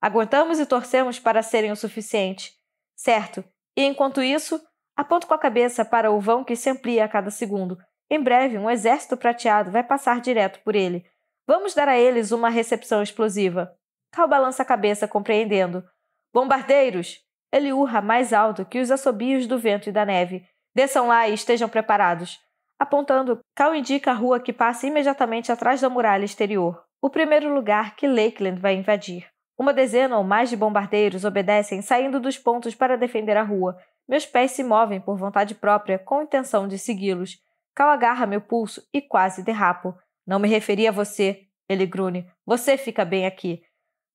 Aguentamos e torcemos para serem o suficiente. Certo, e enquanto isso, aponto com a cabeça para o vão que se amplia a cada segundo. Em breve, um exército prateado vai passar direto por ele. Vamos dar a eles uma recepção explosiva. Cal balança a cabeça, compreendendo. Bombardeiros! Ele urra mais alto que os assobios do vento e da neve. Desçam lá e estejam preparados. Apontando, Cal indica a rua que passa imediatamente atrás da muralha exterior, o primeiro lugar que Lakeland vai invadir. Uma dezena ou mais de bombardeiros obedecem saindo dos pontos para defender a rua. Meus pés se movem por vontade própria, com intenção de segui-los. Cal agarra meu pulso e quase derrapo. Não me referi a você, ele grune. Você fica bem aqui.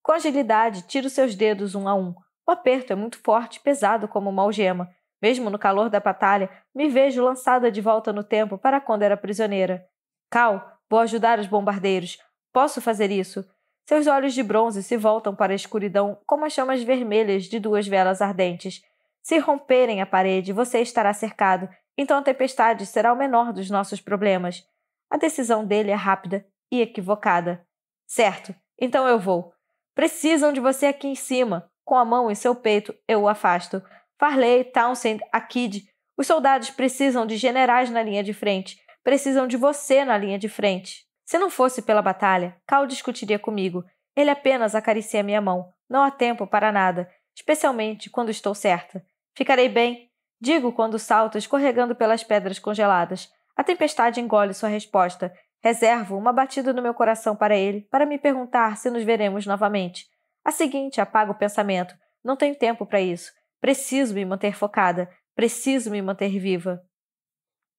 Com agilidade, tiro seus dedos um a um. O aperto é muito forte e pesado como uma algema. Mesmo no calor da batalha, me vejo lançada de volta no tempo para quando era prisioneira. Cal, vou ajudar os bombardeiros. Posso fazer isso? Seus olhos de bronze se voltam para a escuridão como as chamas vermelhas de duas velas ardentes. Se romperem a parede, você estará cercado, então a tempestade será o menor dos nossos problemas. A decisão dele é rápida e equivocada. Certo, então eu vou. Precisam de você aqui em cima. Com a mão em seu peito, eu o afasto. Farley, Townsend, Akid, os soldados precisam de generais na linha de frente. Precisam de você na linha de frente. Se não fosse pela batalha, Cal discutiria comigo. Ele apenas acaricia minha mão. Não há tempo para nada, especialmente quando estou certa. Ficarei bem, digo quando salto escorregando pelas pedras congeladas. A tempestade engole sua resposta. Reservo uma batida no meu coração para ele, para me perguntar se nos veremos novamente. A seguinte, apago o pensamento. Não tenho tempo para isso. Preciso me manter focada. Preciso me manter viva.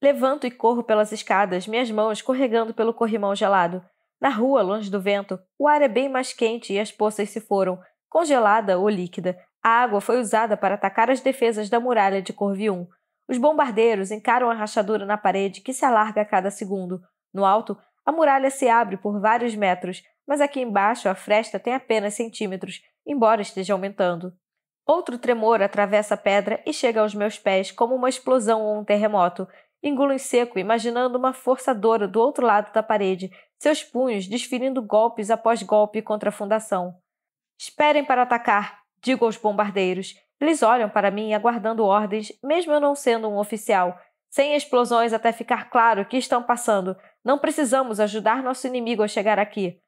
Levanto e corro pelas escadas, minhas mãos escorregando pelo corrimão gelado. Na rua, longe do vento, o ar é bem mais quente e as poças se foram, congelada ou líquida. A água foi usada para atacar as defesas da muralha de Corvium. Os bombardeiros encaram a rachadura na parede que se alarga a cada segundo. No alto, a muralha se abre por vários metros, mas aqui embaixo a fresta tem apenas centímetros, embora esteja aumentando. Outro tremor atravessa a pedra e chega aos meus pés como uma explosão ou um terremoto. Engulo em seco, imaginando uma forçadora do outro lado da parede, seus punhos desferindo golpes após golpe contra a fundação. Esperem para atacar, digo aos bombardeiros. Eles olham para mim aguardando ordens, mesmo eu não sendo um oficial. Sem explosões até ficar claro o que estão passando. Não precisamos ajudar nosso inimigo a chegar aqui.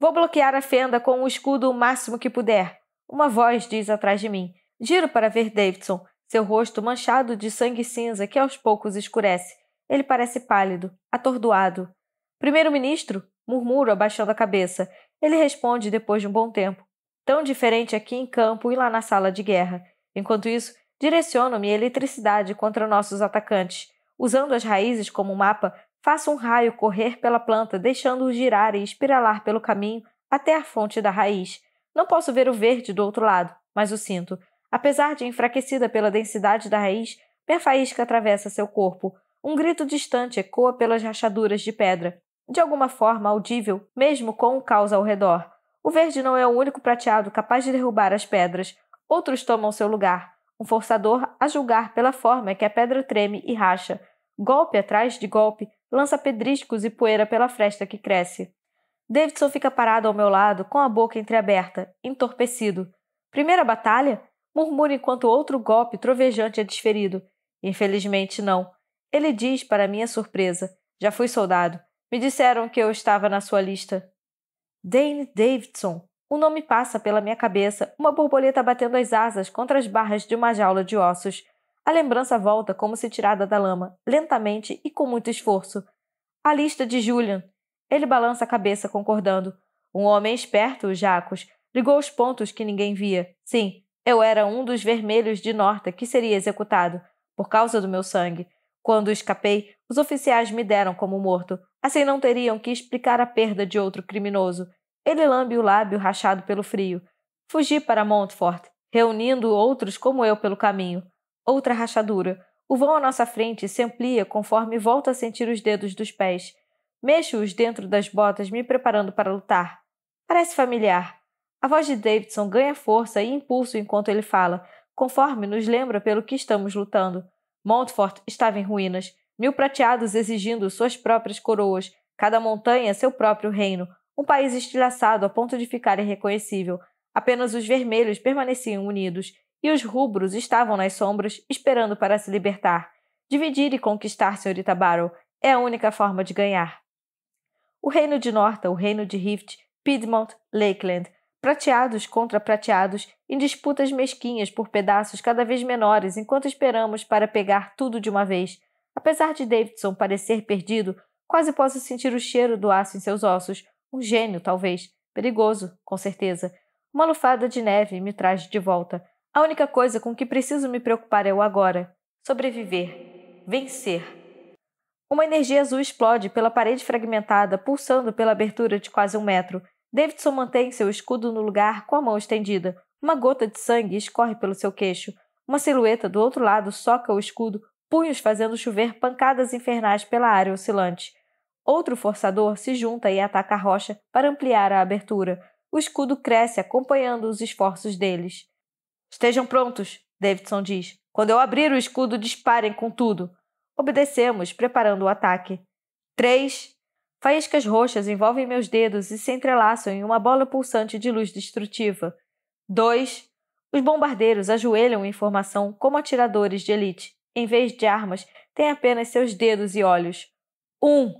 Vou bloquear a fenda com o escudo o máximo que puder. Uma voz diz atrás de mim. Giro para ver Davidson seu rosto manchado de sangue cinza que aos poucos escurece. Ele parece pálido, atordoado. Primeiro-ministro, murmuro abaixando a cabeça. Ele responde depois de um bom tempo. Tão diferente aqui em campo e lá na sala de guerra. Enquanto isso, direciono minha eletricidade contra nossos atacantes. Usando as raízes como mapa, faço um raio correr pela planta, deixando-o girar e espiralar pelo caminho até a fonte da raiz. Não posso ver o verde do outro lado, mas o sinto. Apesar de enfraquecida pela densidade da raiz, faísca atravessa seu corpo. Um grito distante ecoa pelas rachaduras de pedra, de alguma forma audível, mesmo com o caos ao redor. O verde não é o único prateado capaz de derrubar as pedras. Outros tomam seu lugar. Um forçador, a julgar pela forma que a pedra treme e racha. Golpe atrás de golpe, lança pedriscos e poeira pela fresta que cresce. Davidson fica parado ao meu lado, com a boca entreaberta, entorpecido. Primeira batalha? Murmura enquanto outro golpe trovejante é desferido. Infelizmente, não. Ele diz, para minha surpresa: Já fui soldado. Me disseram que eu estava na sua lista. Dane Davidson. O nome passa pela minha cabeça, uma borboleta batendo as asas contra as barras de uma jaula de ossos. A lembrança volta como se tirada da lama, lentamente e com muito esforço. A lista de Julian. Ele balança a cabeça, concordando. Um homem esperto, Jacos, ligou os pontos que ninguém via. Sim, eu era um dos vermelhos de Norta que seria executado, por causa do meu sangue. Quando escapei, os oficiais me deram como morto. Assim não teriam que explicar a perda de outro criminoso. Ele lambe o lábio rachado pelo frio. Fugi para Montfort, reunindo outros como eu pelo caminho. Outra rachadura. O vão à nossa frente se amplia conforme volto a sentir os dedos dos pés. Mexo-os dentro das botas, me preparando para lutar. Parece familiar. A voz de Davidson ganha força e impulso enquanto ele fala, conforme nos lembra pelo que estamos lutando. Montfort estava em ruínas, mil prateados exigindo suas próprias coroas, cada montanha seu próprio reino, um país estilhaçado a ponto de ficar irreconhecível. Apenas os vermelhos permaneciam unidos, e os rubros estavam nas sombras, esperando para se libertar. Dividir e conquistar, senhorita Barrow, é a única forma de ganhar. O reino de Norta, o reino de Rift, Piedmont, Lakeland, prateados contra prateados, em disputas mesquinhas por pedaços cada vez menores enquanto esperamos para pegar tudo de uma vez. Apesar de Davidson parecer perdido, quase posso sentir o cheiro do aço em seus ossos. Um gênio, talvez. Perigoso, com certeza. Uma lufada de neve me traz de volta. A única coisa com que preciso me preocupar é o agora. Sobreviver. Vencer. Uma energia azul explode pela parede fragmentada, pulsando pela abertura de quase um metro. Davidson mantém seu escudo no lugar com a mão estendida. Uma gota de sangue escorre pelo seu queixo. Uma silhueta do outro lado soca o escudo, punhos fazendo chover pancadas infernais pela área oscilante. Outro forçador se junta e ataca a rocha para ampliar a abertura. O escudo cresce acompanhando os esforços deles. Estejam prontos, Davidson diz. Quando eu abrir o escudo, disparem com tudo. Obedecemos, preparando o ataque. Três, Faíscas roxas envolvem meus dedos e se entrelaçam em uma bola pulsante de luz destrutiva. 2. Os bombardeiros ajoelham em formação como atiradores de elite. Em vez de armas, têm apenas seus dedos e olhos. 1. Um.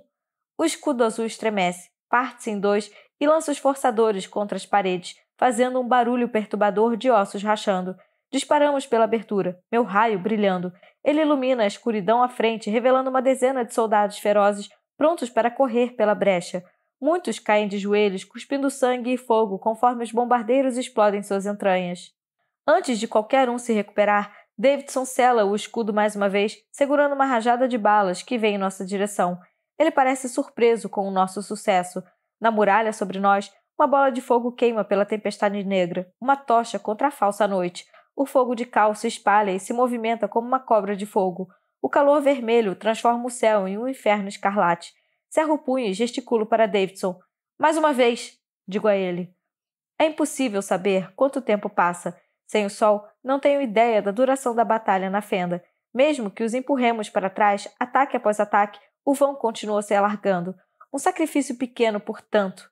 O escudo azul estremece, parte-se em dois e lança os forçadores contra as paredes, fazendo um barulho perturbador de ossos rachando. Disparamos pela abertura, meu raio brilhando. Ele ilumina a escuridão à frente, revelando uma dezena de soldados ferozes prontos para correr pela brecha. Muitos caem de joelhos, cuspindo sangue e fogo conforme os bombardeiros explodem suas entranhas. Antes de qualquer um se recuperar, Davidson sela o escudo mais uma vez, segurando uma rajada de balas que vem em nossa direção. Ele parece surpreso com o nosso sucesso. Na muralha sobre nós, uma bola de fogo queima pela tempestade negra, uma tocha contra a falsa noite. O fogo de cal se espalha e se movimenta como uma cobra de fogo. O calor vermelho transforma o céu em um inferno escarlate. Cerro o punho e gesticulo para Davidson. Mais uma vez, digo a ele. É impossível saber quanto tempo passa. Sem o sol, não tenho ideia da duração da batalha na fenda. Mesmo que os empurremos para trás, ataque após ataque, o vão continua se alargando. Um sacrifício pequeno, portanto.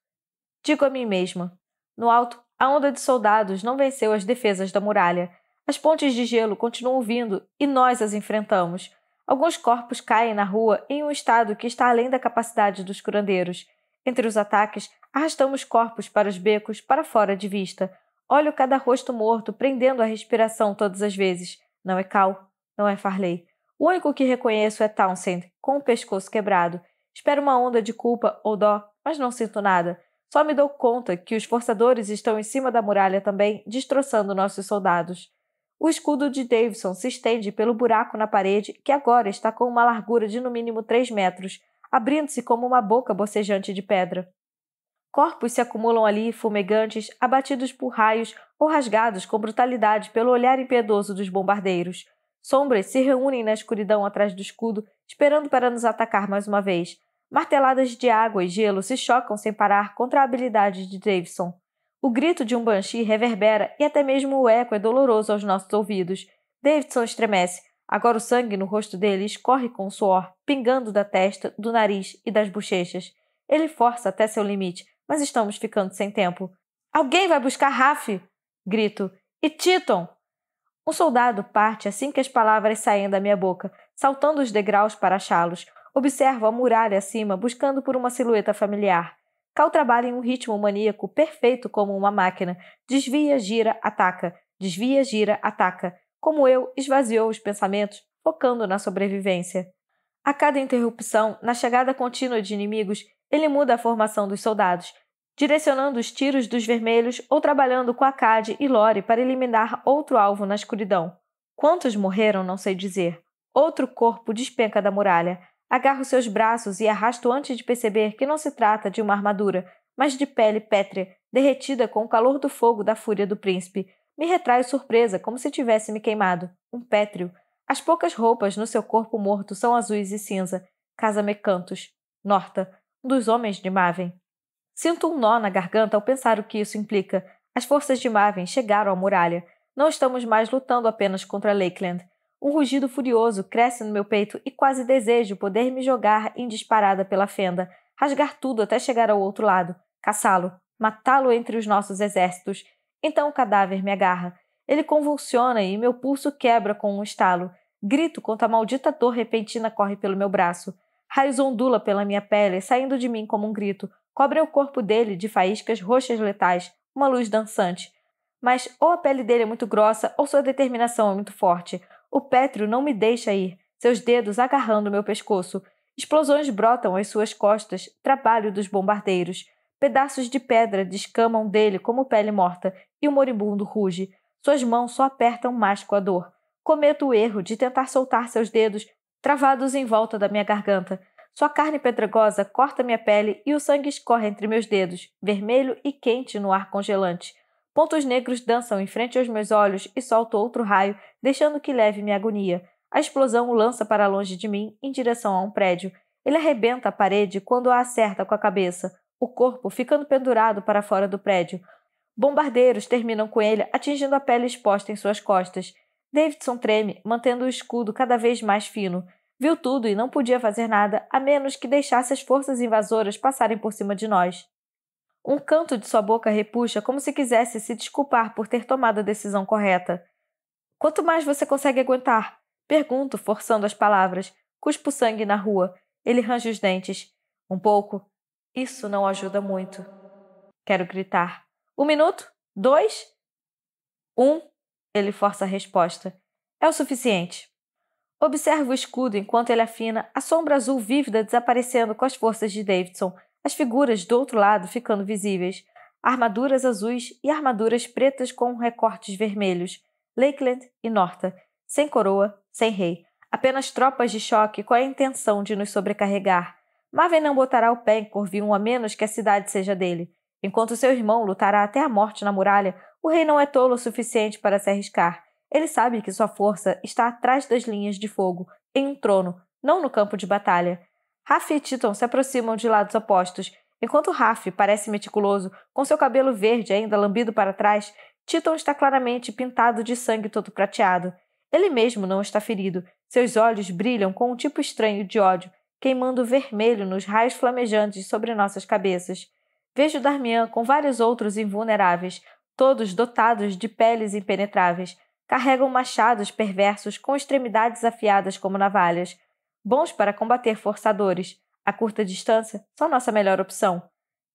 Digo a mim mesma. No alto, a onda de soldados não venceu as defesas da muralha. As pontes de gelo continuam vindo e nós as enfrentamos. Alguns corpos caem na rua em um estado que está além da capacidade dos curandeiros. Entre os ataques, arrastamos corpos para os becos, para fora de vista. Olho cada rosto morto, prendendo a respiração todas as vezes. Não é Cal, não é Farley. O único que reconheço é Townsend, com o pescoço quebrado. Espero uma onda de culpa ou dó, mas não sinto nada. Só me dou conta que os forçadores estão em cima da muralha também, destroçando nossos soldados. O escudo de Davidson se estende pelo buraco na parede, que agora está com uma largura de no mínimo 3 metros, abrindo-se como uma boca bocejante de pedra. Corpos se acumulam ali, fumegantes, abatidos por raios ou rasgados com brutalidade pelo olhar impiedoso dos bombardeiros. Sombras se reúnem na escuridão atrás do escudo, esperando para nos atacar mais uma vez. Marteladas de água e gelo se chocam sem parar contra a habilidade de Davidson. O grito de um banshee reverbera e até mesmo o eco é doloroso aos nossos ouvidos. Davidson estremece. Agora o sangue no rosto dele escorre com o suor, pingando da testa, do nariz e das bochechas. Ele força até seu limite, mas estamos ficando sem tempo. Alguém vai buscar Raf! Grito. E Titon! Um soldado parte assim que as palavras saem da minha boca, saltando os degraus para achá-los. Observo a muralha acima, buscando por uma silhueta familiar. Cal trabalha em um ritmo maníaco perfeito como uma máquina. Desvia, gira, ataca. Desvia, gira, ataca. Como eu, esvaziou os pensamentos, focando na sobrevivência. A cada interrupção, na chegada contínua de inimigos, ele muda a formação dos soldados, direcionando os tiros dos vermelhos ou trabalhando com a Cade e Lore para eliminar outro alvo na escuridão. Quantos morreram, não sei dizer. Outro corpo despenca da muralha. Agarro seus braços e arrasto antes de perceber que não se trata de uma armadura, mas de pele pétrea, derretida com o calor do fogo da fúria do príncipe. Me retraio surpresa, como se tivesse me queimado. Um pétreo. As poucas roupas no seu corpo morto são azuis e cinza. Casa-me Cantos. Norta, um dos homens de Maven. Sinto um nó na garganta ao pensar o que isso implica. As forças de Maven chegaram à muralha. Não estamos mais lutando apenas contra Lakeland. Um rugido furioso cresce no meu peito e quase desejo poder me jogar em disparada pela fenda, rasgar tudo até chegar ao outro lado, caçá-lo, matá-lo entre os nossos exércitos. Então o cadáver me agarra. Ele convulsiona e meu pulso quebra com um estalo. Grito quanto a maldita dor repentina corre pelo meu braço. Raios ondula pela minha pele, saindo de mim como um grito. Cobre o corpo dele de faíscas roxas letais, uma luz dançante. Mas ou a pele dele é muito grossa ou sua determinação é muito forte. O pétreo não me deixa ir, seus dedos agarrando meu pescoço. Explosões brotam às suas costas, trabalho dos bombardeiros. Pedaços de pedra descamam dele como pele morta, e o moribundo ruge. Suas mãos só apertam mais com a dor. Cometo o erro de tentar soltar seus dedos, travados em volta da minha garganta. Sua carne pedregosa corta minha pele e o sangue escorre entre meus dedos, vermelho e quente no ar congelante. Pontos negros dançam em frente aos meus olhos e solto outro raio, deixando que leve minha agonia. A explosão o lança para longe de mim, em direção a um prédio. Ele arrebenta a parede quando a acerta com a cabeça, o corpo ficando pendurado para fora do prédio. Bombardeiros terminam com ele, atingindo a pele exposta em suas costas. Davidson treme, mantendo o escudo cada vez mais fino. Viu tudo e não podia fazer nada, a menos que deixasse as forças invasoras passarem por cima de nós. Um canto de sua boca repuxa como se quisesse se desculpar por ter tomado a decisão correta. Quanto mais você consegue aguentar? Pergunto, forçando as palavras. Cuspo sangue na rua. Ele range os dentes. Um pouco. Isso não ajuda muito. Quero gritar. Um minuto? Dois? Um. Ele força a resposta. É o suficiente. Observo o escudo enquanto ele afina, a sombra azul vívida desaparecendo com as forças de Davidson as figuras do outro lado ficando visíveis, armaduras azuis e armaduras pretas com recortes vermelhos, Lakeland e Norta, sem coroa, sem rei, apenas tropas de choque com é a intenção de nos sobrecarregar. Maven não botará o pé em Corvium a menos que a cidade seja dele. Enquanto seu irmão lutará até a morte na muralha, o rei não é tolo o suficiente para se arriscar. Ele sabe que sua força está atrás das linhas de fogo, em um trono, não no campo de batalha. Raf e Titon se aproximam de lados opostos. Enquanto Raf parece meticuloso, com seu cabelo verde ainda lambido para trás, Titon está claramente pintado de sangue todo prateado. Ele mesmo não está ferido. Seus olhos brilham com um tipo estranho de ódio, queimando vermelho nos raios flamejantes sobre nossas cabeças. Vejo Darmian com vários outros invulneráveis, todos dotados de peles impenetráveis. Carregam machados perversos com extremidades afiadas como navalhas bons para combater forçadores. A curta distância são nossa melhor opção.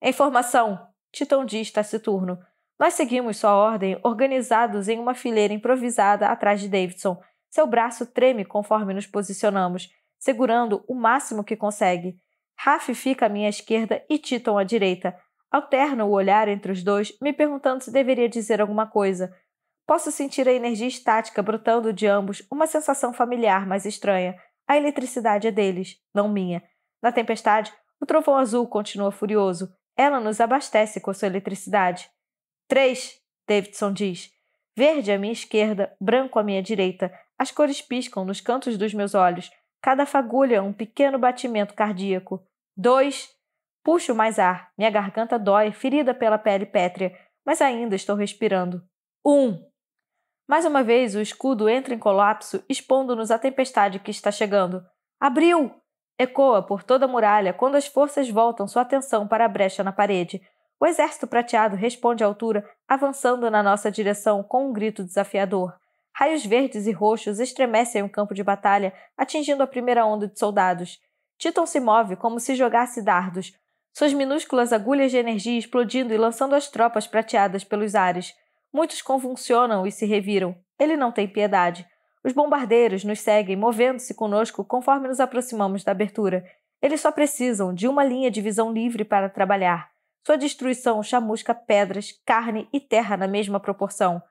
Em formação, Titão diz taciturno. Nós seguimos sua ordem, organizados em uma fileira improvisada atrás de Davidson. Seu braço treme conforme nos posicionamos, segurando o máximo que consegue. Raf fica à minha esquerda e Titon à direita. Alterno o olhar entre os dois, me perguntando se deveria dizer alguma coisa. Posso sentir a energia estática brotando de ambos, uma sensação familiar, mas estranha. A eletricidade é deles, não minha. Na tempestade, o trovão azul continua furioso. Ela nos abastece com sua eletricidade. Três, Davidson diz. Verde à minha esquerda, branco à minha direita. As cores piscam nos cantos dos meus olhos. Cada fagulha é um pequeno batimento cardíaco. Dois. Puxo mais ar. Minha garganta dói, ferida pela pele pétrea, mas ainda estou respirando. Um. Mais uma vez, o escudo entra em colapso, expondo-nos à tempestade que está chegando. Abriu! Ecoa por toda a muralha quando as forças voltam sua atenção para a brecha na parede. O exército prateado responde à altura, avançando na nossa direção com um grito desafiador. Raios verdes e roxos estremecem o campo de batalha, atingindo a primeira onda de soldados. Titon se move como se jogasse dardos, suas minúsculas agulhas de energia explodindo e lançando as tropas prateadas pelos ares. Muitos convulsionam e se reviram. Ele não tem piedade. Os bombardeiros nos seguem, movendo-se conosco conforme nos aproximamos da abertura. Eles só precisam de uma linha de visão livre para trabalhar. Sua destruição chamusca pedras, carne e terra na mesma proporção.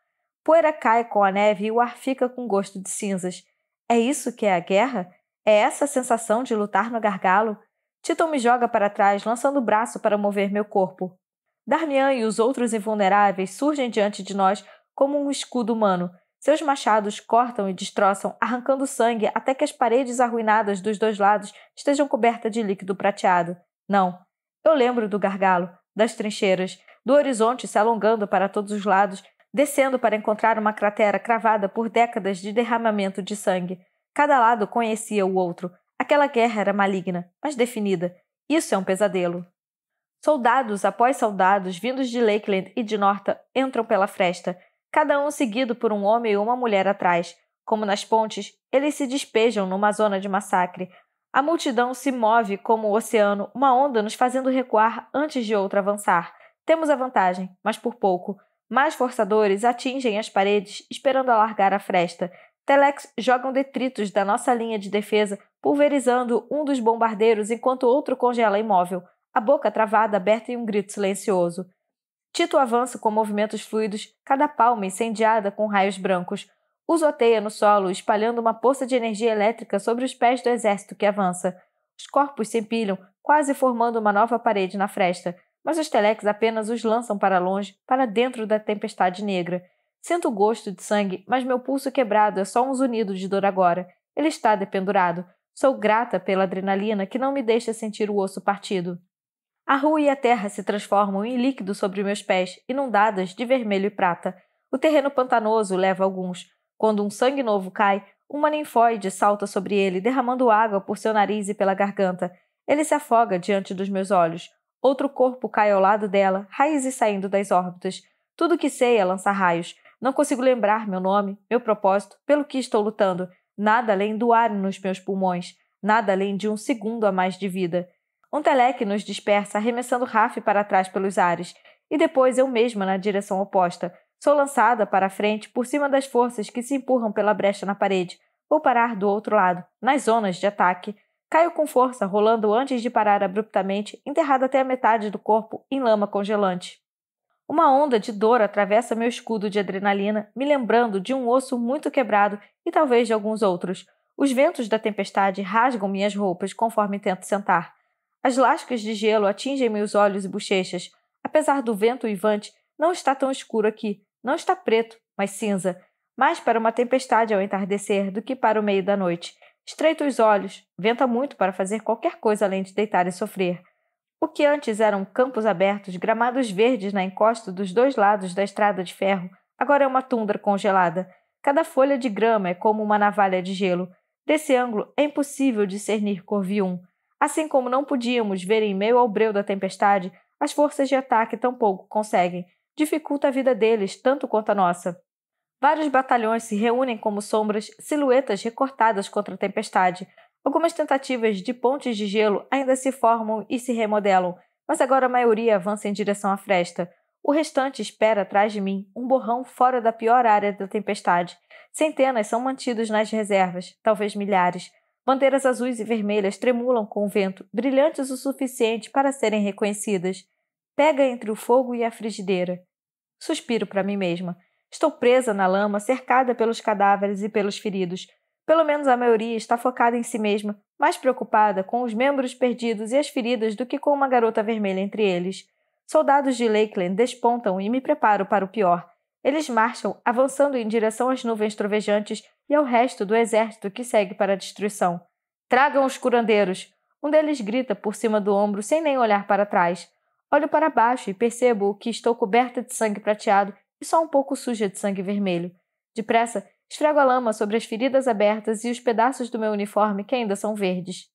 Poeira cai com a neve e o ar fica com gosto de cinzas. É isso que é a guerra? É essa a sensação de lutar no gargalo? Titon me joga para trás, lançando o braço para mover meu corpo. Darmian e os outros invulneráveis surgem diante de nós como um escudo humano. Seus machados cortam e destroçam, arrancando sangue até que as paredes arruinadas dos dois lados estejam cobertas de líquido prateado. Não. Eu lembro do gargalo, das trincheiras, do horizonte se alongando para todos os lados, descendo para encontrar uma cratera cravada por décadas de derramamento de sangue. Cada lado conhecia o outro. Aquela guerra era maligna, mas definida. Isso é um pesadelo. Soldados após soldados, vindos de Lakeland e de Norta, entram pela fresta, cada um seguido por um homem e uma mulher atrás. Como nas pontes, eles se despejam numa zona de massacre. A multidão se move como o oceano, uma onda nos fazendo recuar antes de outra avançar. Temos a vantagem, mas por pouco. Mais forçadores atingem as paredes, esperando alargar a fresta. Telex jogam detritos da nossa linha de defesa, pulverizando um dos bombardeiros enquanto outro congela imóvel a boca travada aberta em um grito silencioso. Tito avança com movimentos fluidos, cada palma incendiada com raios brancos. Usoteia no solo, espalhando uma poça de energia elétrica sobre os pés do exército que avança. Os corpos se empilham, quase formando uma nova parede na fresta, mas os telex apenas os lançam para longe, para dentro da tempestade negra. Sinto o gosto de sangue, mas meu pulso quebrado é só um zunido de dor agora. Ele está dependurado. Sou grata pela adrenalina que não me deixa sentir o osso partido. A rua e a terra se transformam em líquido sobre meus pés, inundadas de vermelho e prata. O terreno pantanoso leva alguns. Quando um sangue novo cai, uma ninfoide salta sobre ele, derramando água por seu nariz e pela garganta. Ele se afoga diante dos meus olhos. Outro corpo cai ao lado dela, raízes saindo das órbitas. Tudo que sei é lançar raios. Não consigo lembrar meu nome, meu propósito, pelo que estou lutando. Nada além do ar nos meus pulmões. Nada além de um segundo a mais de vida. Um teleque nos dispersa arremessando Raf para trás pelos ares, e depois eu mesma na direção oposta. Sou lançada para a frente por cima das forças que se empurram pela brecha na parede. Vou parar do outro lado, nas zonas de ataque. Caio com força, rolando antes de parar abruptamente, enterrado até a metade do corpo em lama congelante. Uma onda de dor atravessa meu escudo de adrenalina, me lembrando de um osso muito quebrado e talvez de alguns outros. Os ventos da tempestade rasgam minhas roupas conforme tento sentar. As lascas de gelo atingem meus olhos e bochechas. Apesar do vento uivante, não está tão escuro aqui. Não está preto, mas cinza. Mais para uma tempestade ao entardecer do que para o meio da noite. Estreito os olhos. Venta muito para fazer qualquer coisa além de deitar e sofrer. O que antes eram campos abertos, gramados verdes na encosta dos dois lados da estrada de ferro, agora é uma tundra congelada. Cada folha de grama é como uma navalha de gelo. Desse ângulo é impossível discernir cor Assim como não podíamos ver em meio ao breu da tempestade, as forças de ataque tampouco conseguem. Dificulta a vida deles tanto quanto a nossa. Vários batalhões se reúnem como sombras, silhuetas recortadas contra a tempestade. Algumas tentativas de pontes de gelo ainda se formam e se remodelam, mas agora a maioria avança em direção à fresta. O restante espera atrás de mim, um borrão fora da pior área da tempestade. Centenas são mantidos nas reservas, talvez milhares. Bandeiras azuis e vermelhas tremulam com o vento, brilhantes o suficiente para serem reconhecidas. Pega entre o fogo e a frigideira. Suspiro para mim mesma. Estou presa na lama, cercada pelos cadáveres e pelos feridos. Pelo menos a maioria está focada em si mesma, mais preocupada com os membros perdidos e as feridas do que com uma garota vermelha entre eles. Soldados de Lakeland despontam e me preparo para o pior. Eles marcham, avançando em direção às nuvens trovejantes e ao resto do exército que segue para a destruição. Tragam os curandeiros! Um deles grita por cima do ombro sem nem olhar para trás. Olho para baixo e percebo que estou coberta de sangue prateado e só um pouco suja de sangue vermelho. Depressa, esfrego a lama sobre as feridas abertas e os pedaços do meu uniforme que ainda são verdes.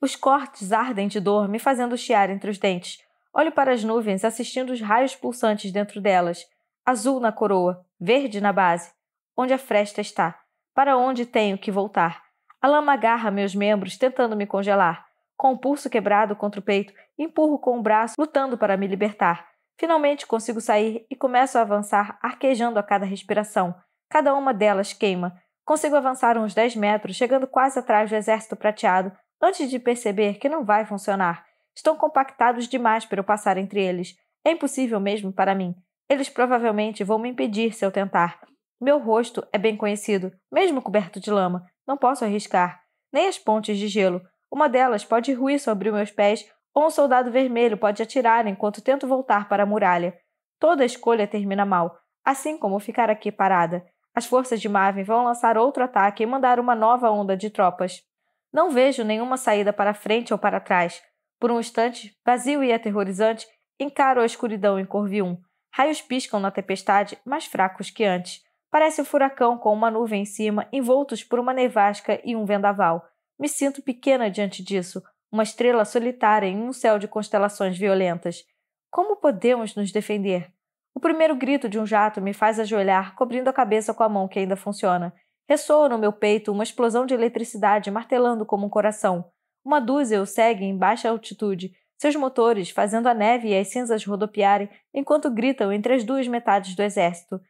Os cortes ardem de dor, me fazendo chiar entre os dentes. Olho para as nuvens, assistindo os raios pulsantes dentro delas. Azul na coroa, verde na base, onde a fresta está. Para onde tenho que voltar? A lama agarra meus membros, tentando me congelar. Com o pulso quebrado contra o peito, empurro com o braço, lutando para me libertar. Finalmente consigo sair e começo a avançar, arquejando a cada respiração. Cada uma delas queima. Consigo avançar uns 10 metros, chegando quase atrás do exército prateado, antes de perceber que não vai funcionar. Estão compactados demais para eu passar entre eles. É impossível mesmo para mim. Eles provavelmente vão me impedir se eu tentar. Meu rosto é bem conhecido, mesmo coberto de lama. Não posso arriscar. Nem as pontes de gelo. Uma delas pode ruir sobre meus pés, ou um soldado vermelho pode atirar enquanto tento voltar para a muralha. Toda escolha termina mal, assim como ficar aqui parada. As forças de Marvin vão lançar outro ataque e mandar uma nova onda de tropas. Não vejo nenhuma saída para frente ou para trás. Por um instante, vazio e aterrorizante, encaro a escuridão em Corvium. Raios piscam na tempestade, mais fracos que antes. Parece um furacão com uma nuvem em cima, envoltos por uma nevasca e um vendaval. Me sinto pequena diante disso, uma estrela solitária em um céu de constelações violentas. Como podemos nos defender? O primeiro grito de um jato me faz ajoelhar, cobrindo a cabeça com a mão que ainda funciona. Ressoa no meu peito uma explosão de eletricidade martelando como um coração. Uma dúzia o segue em baixa altitude, seus motores fazendo a neve e as cinzas rodopiarem enquanto gritam entre as duas metades do exército.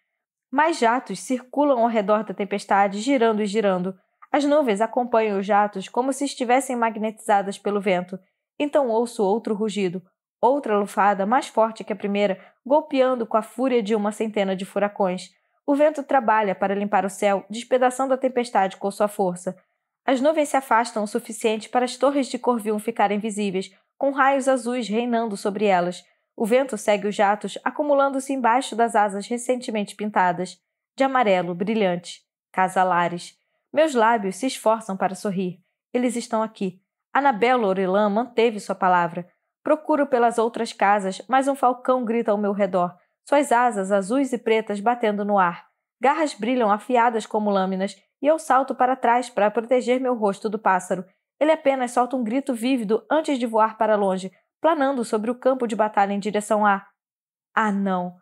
Mais jatos circulam ao redor da tempestade, girando e girando. As nuvens acompanham os jatos como se estivessem magnetizadas pelo vento. Então ouço outro rugido, outra lufada mais forte que a primeira, golpeando com a fúria de uma centena de furacões. O vento trabalha para limpar o céu, despedaçando a tempestade com sua força. As nuvens se afastam o suficiente para as torres de Corvium ficarem visíveis, com raios azuis reinando sobre elas. O vento segue os jatos acumulando-se embaixo das asas recentemente pintadas, de amarelo brilhante, casalares. Meus lábios se esforçam para sorrir. Eles estão aqui. Anabel Orelã manteve sua palavra. Procuro pelas outras casas, mas um falcão grita ao meu redor, suas asas azuis e pretas batendo no ar. Garras brilham afiadas como lâminas e eu salto para trás para proteger meu rosto do pássaro. Ele apenas solta um grito vívido antes de voar para longe, planando sobre o campo de batalha em direção a. Ah, não!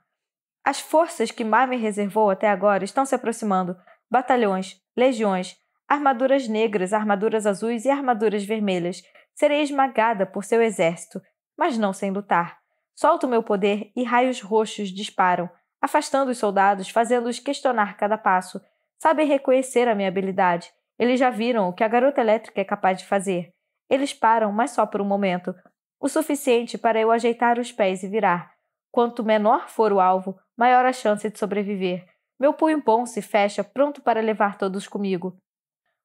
As forças que Marvin reservou até agora estão se aproximando batalhões, legiões, armaduras negras, armaduras azuis e armaduras vermelhas. Serei esmagada por seu exército, mas não sem lutar. Solto meu poder e raios roxos disparam, afastando os soldados, fazendo-os questionar cada passo. Sabem reconhecer a minha habilidade. Eles já viram o que a garota elétrica é capaz de fazer. Eles param, mas só por um momento, o suficiente para eu ajeitar os pés e virar. Quanto menor for o alvo, maior a chance de sobreviver. Meu punho bom se fecha, pronto para levar todos comigo.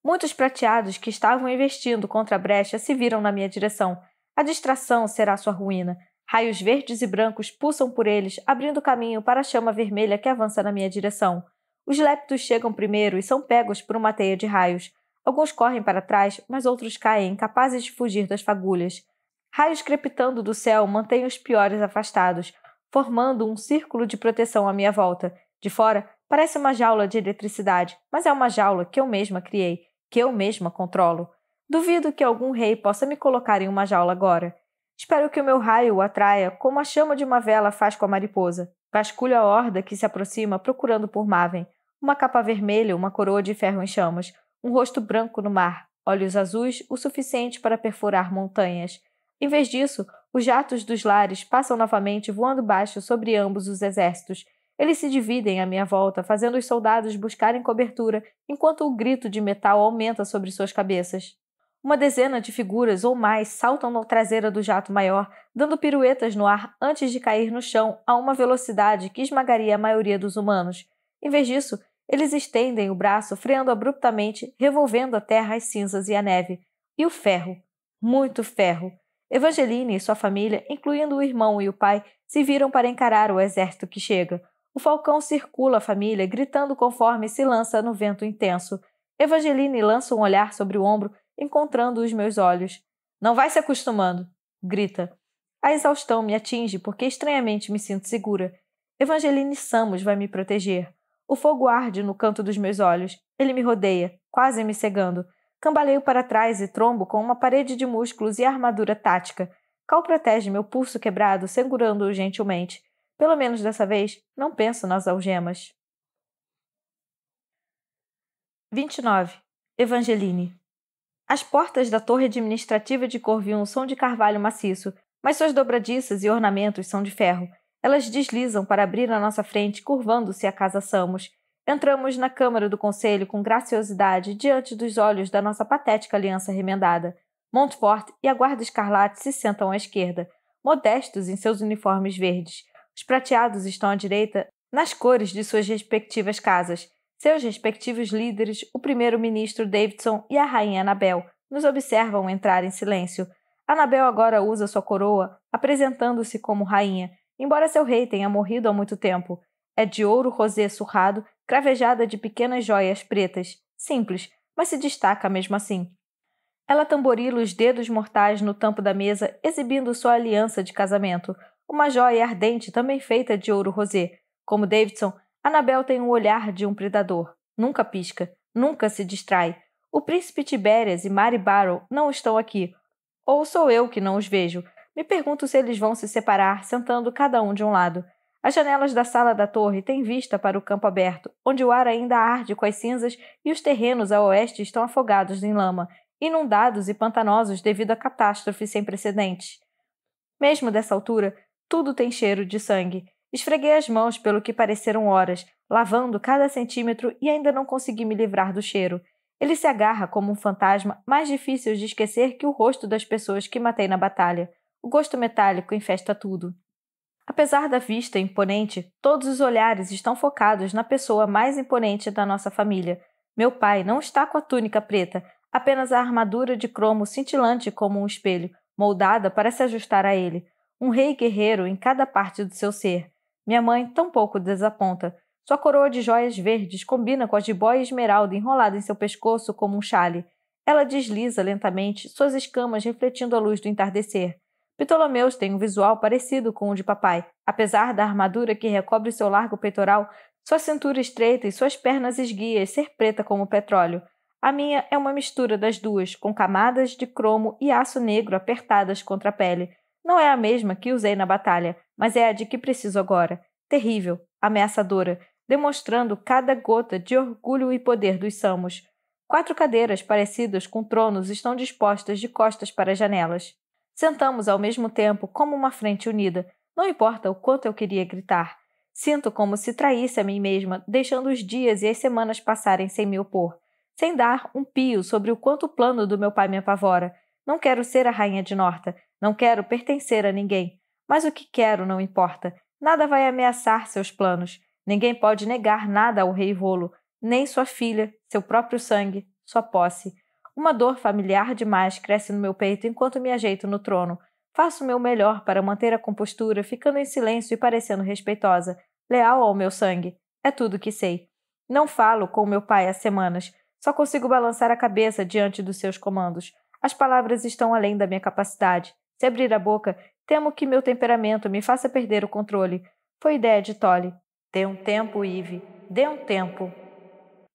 Muitos prateados que estavam investindo contra a brecha se viram na minha direção. A distração será sua ruína. Raios verdes e brancos pulsam por eles, abrindo caminho para a chama vermelha que avança na minha direção. Os leptos chegam primeiro e são pegos por uma teia de raios. Alguns correm para trás, mas outros caem, incapazes de fugir das fagulhas. Raios crepitando do céu mantêm os piores afastados, formando um círculo de proteção à minha volta. De fora, parece uma jaula de eletricidade, mas é uma jaula que eu mesma criei, que eu mesma controlo. Duvido que algum rei possa me colocar em uma jaula agora. Espero que o meu raio o atraia como a chama de uma vela faz com a mariposa. Vasculho a horda que se aproxima procurando por Maven. Uma capa vermelha, uma coroa de ferro em chamas, um rosto branco no mar, olhos azuis o suficiente para perfurar montanhas. Em vez disso, os jatos dos lares passam novamente voando baixo sobre ambos os exércitos. Eles se dividem à minha volta, fazendo os soldados buscarem cobertura, enquanto o grito de metal aumenta sobre suas cabeças. Uma dezena de figuras ou mais saltam na traseira do jato maior, dando piruetas no ar antes de cair no chão a uma velocidade que esmagaria a maioria dos humanos. Em vez disso, eles estendem o braço, freando abruptamente, revolvendo a terra, as cinzas e a neve. E o ferro. Muito ferro. Evangeline e sua família, incluindo o irmão e o pai, se viram para encarar o exército que chega. O falcão circula a família, gritando conforme se lança no vento intenso. Evangeline lança um olhar sobre o ombro, encontrando os meus olhos. Não vai se acostumando, grita. A exaustão me atinge porque estranhamente me sinto segura. Evangeline Samos vai me proteger. O fogo arde no canto dos meus olhos. Ele me rodeia, quase me cegando. Cambaleio para trás e trombo com uma parede de músculos e armadura tática. Cal protege meu pulso quebrado, segurando-o gentilmente. Pelo menos dessa vez, não penso nas algemas. 29. Evangeline. As portas da torre administrativa de Corvium são de carvalho maciço, mas suas dobradiças e ornamentos são de ferro. Elas deslizam para abrir a nossa frente, curvando-se a casa Samos. Entramos na Câmara do Conselho com graciosidade diante dos olhos da nossa patética aliança remendada. Montfort e a Guarda Escarlate se sentam à esquerda, modestos em seus uniformes verdes. Os prateados estão à direita, nas cores de suas respectivas casas. Seus respectivos líderes, o primeiro-ministro Davidson e a rainha Anabel, nos observam entrar em silêncio. Anabel agora usa sua coroa, apresentando-se como rainha, embora seu rei tenha morrido há muito tempo. É de ouro rosé surrado cravejada de pequenas joias pretas, simples, mas se destaca mesmo assim. Ela tamborila os dedos mortais no tampo da mesa, exibindo sua aliança de casamento, uma joia ardente também feita de ouro rosé. Como Davidson, Anabel tem o um olhar de um predador. Nunca pisca, nunca se distrai. O príncipe Tiberias e Mary Barrow não estão aqui. Ou sou eu que não os vejo. Me pergunto se eles vão se separar, sentando cada um de um lado. As janelas da sala da torre têm vista para o campo aberto, onde o ar ainda arde com as cinzas e os terrenos a oeste estão afogados em lama, inundados e pantanosos devido a catástrofes sem precedentes. Mesmo dessa altura, tudo tem cheiro de sangue. Esfreguei as mãos pelo que pareceram horas, lavando cada centímetro e ainda não consegui me livrar do cheiro. Ele se agarra como um fantasma mais difícil de esquecer que o rosto das pessoas que matei na batalha. O gosto metálico infesta tudo. Apesar da vista imponente, todos os olhares estão focados na pessoa mais imponente da nossa família. Meu pai não está com a túnica preta, apenas a armadura de cromo cintilante como um espelho, moldada para se ajustar a ele. Um rei guerreiro em cada parte do seu ser. Minha mãe tão pouco desaponta. Sua coroa de joias verdes combina com a boia esmeralda enrolada em seu pescoço como um chale. Ela desliza lentamente, suas escamas refletindo a luz do entardecer. Ptolomeus tem um visual parecido com o de papai, apesar da armadura que recobre seu largo peitoral, sua cintura estreita e suas pernas esguias ser preta como petróleo. A minha é uma mistura das duas, com camadas de cromo e aço negro apertadas contra a pele. Não é a mesma que usei na batalha, mas é a de que preciso agora. Terrível, ameaçadora, demonstrando cada gota de orgulho e poder dos samos. Quatro cadeiras parecidas com tronos estão dispostas de costas para as janelas. Sentamos ao mesmo tempo como uma frente unida. Não importa o quanto eu queria gritar. Sinto como se traísse a mim mesma, deixando os dias e as semanas passarem sem me opor, sem dar um pio sobre o quanto o plano do meu pai me apavora. Não quero ser a rainha de Norta, não quero pertencer a ninguém. Mas o que quero não importa. Nada vai ameaçar seus planos. Ninguém pode negar nada ao rei Rolo, nem sua filha, seu próprio sangue, sua posse. Uma dor familiar demais cresce no meu peito enquanto me ajeito no trono. Faço o meu melhor para manter a compostura, ficando em silêncio e parecendo respeitosa, leal ao meu sangue. É tudo que sei. Não falo com meu pai há semanas. Só consigo balançar a cabeça diante dos seus comandos. As palavras estão além da minha capacidade. Se abrir a boca, temo que meu temperamento me faça perder o controle. Foi ideia de Tolly. Dê um tempo, Ive. Dê um tempo.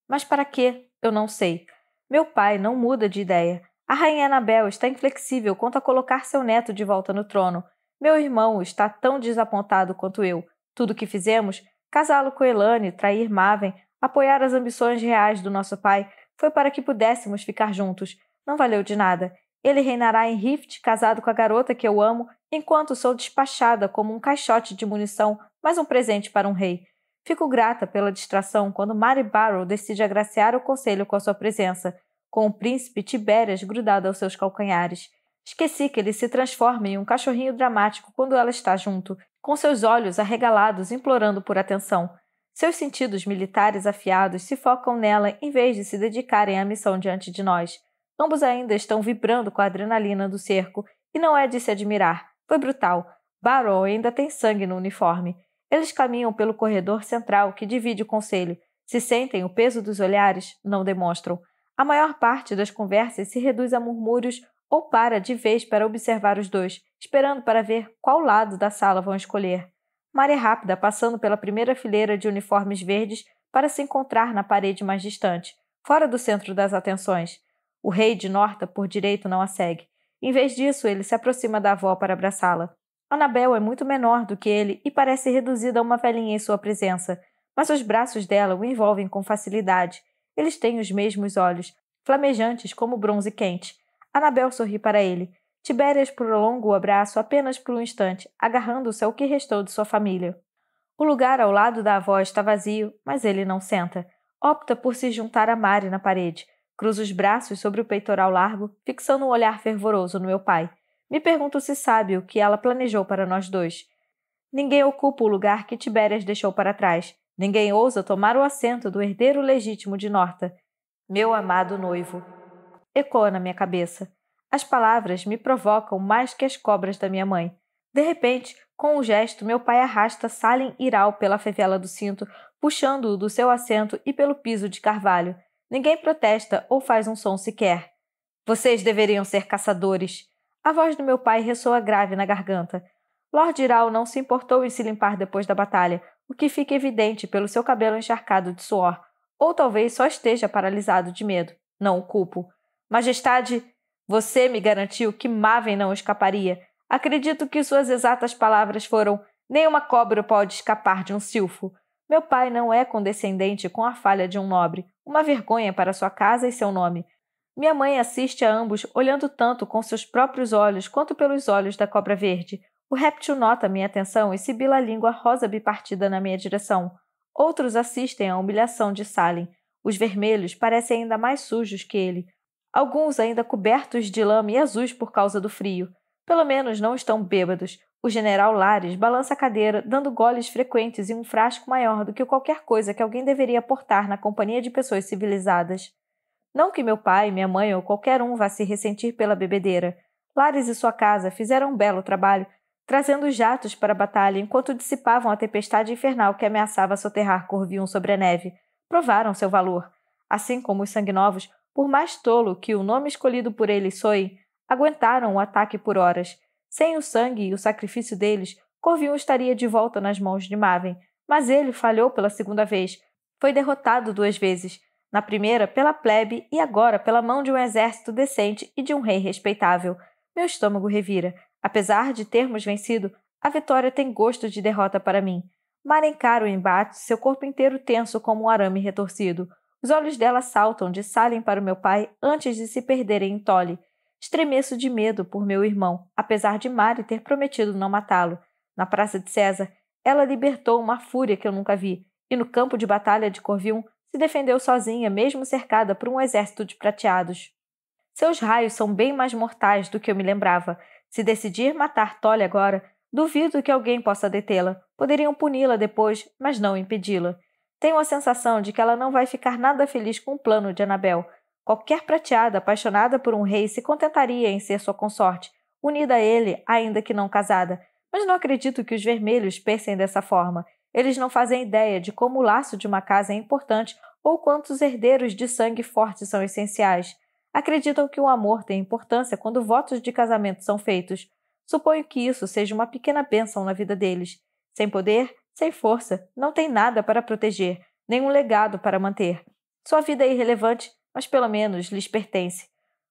Mas para quê? Eu não sei. Meu pai não muda de ideia. A rainha Anabel está inflexível quanto a colocar seu neto de volta no trono. Meu irmão está tão desapontado quanto eu. Tudo o que fizemos, casá-lo com Elane, trair Maven, apoiar as ambições reais do nosso pai, foi para que pudéssemos ficar juntos. Não valeu de nada. Ele reinará em Rift, casado com a garota que eu amo, enquanto sou despachada como um caixote de munição, mais um presente para um rei. Fico grata pela distração quando Mary Barrow decide agraciar o conselho com a sua presença, com o príncipe Tiberias grudado aos seus calcanhares. Esqueci que ele se transforma em um cachorrinho dramático quando ela está junto, com seus olhos arregalados implorando por atenção. Seus sentidos militares afiados se focam nela em vez de se dedicarem à missão diante de nós. Ambos ainda estão vibrando com a adrenalina do cerco, e não é de se admirar. Foi brutal. Barrow ainda tem sangue no uniforme. Eles caminham pelo corredor central que divide o conselho, se sentem o peso dos olhares, não demonstram. A maior parte das conversas se reduz a murmúrios ou para de vez para observar os dois, esperando para ver qual lado da sala vão escolher. Maria é rápida, passando pela primeira fileira de uniformes verdes para se encontrar na parede mais distante, fora do centro das atenções. O rei de Norta, por direito, não a segue. Em vez disso, ele se aproxima da avó para abraçá-la. Anabel é muito menor do que ele e parece reduzida a uma velhinha em sua presença, mas os braços dela o envolvem com facilidade. Eles têm os mesmos olhos, flamejantes como bronze quente. Anabel sorri para ele. Tibérias prolonga o abraço apenas por um instante, agarrando-se ao que restou de sua família. O lugar ao lado da avó está vazio, mas ele não senta. Opta por se juntar a Mari na parede. Cruza os braços sobre o peitoral largo, fixando um olhar fervoroso no meu pai. Me pergunto se sabe o que ela planejou para nós dois. Ninguém ocupa o lugar que Tibérias deixou para trás. Ninguém ousa tomar o assento do herdeiro legítimo de Norta. Meu amado noivo. Ecoa na minha cabeça. As palavras me provocam mais que as cobras da minha mãe. De repente, com um gesto, meu pai arrasta Salim Iral pela fivela do cinto, puxando-o do seu assento e pelo piso de carvalho. Ninguém protesta ou faz um som sequer. Vocês deveriam ser caçadores. A voz do meu pai ressoa grave na garganta. Lord Iral não se importou em se limpar depois da batalha, o que fica evidente pelo seu cabelo encharcado de suor, ou talvez só esteja paralisado de medo. Não o culpo. Majestade, você me garantiu que Maven não escaparia. Acredito que suas exatas palavras foram: nenhuma cobra pode escapar de um silfo. Meu pai não é condescendente com a falha de um nobre, uma vergonha para sua casa e seu nome. Minha mãe assiste a ambos olhando tanto com seus próprios olhos quanto pelos olhos da cobra verde. O réptil nota minha atenção e sibila a língua rosa bipartida na minha direção. Outros assistem à humilhação de Salem. Os vermelhos parecem ainda mais sujos que ele, alguns ainda cobertos de lama e azuis por causa do frio. Pelo menos não estão bêbados. O general Lares balança a cadeira, dando goles frequentes e um frasco maior do que qualquer coisa que alguém deveria portar na companhia de pessoas civilizadas. Não que meu pai, minha mãe ou qualquer um vá se ressentir pela bebedeira. Lares e sua casa fizeram um belo trabalho, trazendo jatos para a batalha enquanto dissipavam a tempestade infernal que ameaçava soterrar Corvium sobre a neve. Provaram seu valor. Assim como os sanguinovos, por mais tolo que o nome escolhido por eles soe, aguentaram o ataque por horas. Sem o sangue e o sacrifício deles, Corvium estaria de volta nas mãos de Maven, mas ele falhou pela segunda vez. Foi derrotado duas vezes na primeira pela plebe e agora pela mão de um exército decente e de um rei respeitável. Meu estômago revira. Apesar de termos vencido, a vitória tem gosto de derrota para mim. Mara encara o embate, seu corpo inteiro tenso como um arame retorcido. Os olhos dela saltam de Salem para o meu pai antes de se perderem em Tole. Estremeço de medo por meu irmão, apesar de Mari ter prometido não matá-lo. Na Praça de César, ela libertou uma fúria que eu nunca vi, e no campo de batalha de Corvium, se defendeu sozinha, mesmo cercada por um exército de prateados. Seus raios são bem mais mortais do que eu me lembrava. Se decidir matar Tolly agora, duvido que alguém possa detê-la. Poderiam puni-la depois, mas não impedi-la. Tenho a sensação de que ela não vai ficar nada feliz com o plano de Anabel. Qualquer prateada apaixonada por um rei se contentaria em ser sua consorte, unida a ele, ainda que não casada. Mas não acredito que os vermelhos pensem dessa forma. Eles não fazem ideia de como o laço de uma casa é importante ou quantos herdeiros de sangue forte são essenciais. Acreditam que o amor tem importância quando votos de casamento são feitos. Suponho que isso seja uma pequena bênção na vida deles. Sem poder, sem força, não tem nada para proteger, nenhum legado para manter. Sua vida é irrelevante, mas pelo menos lhes pertence.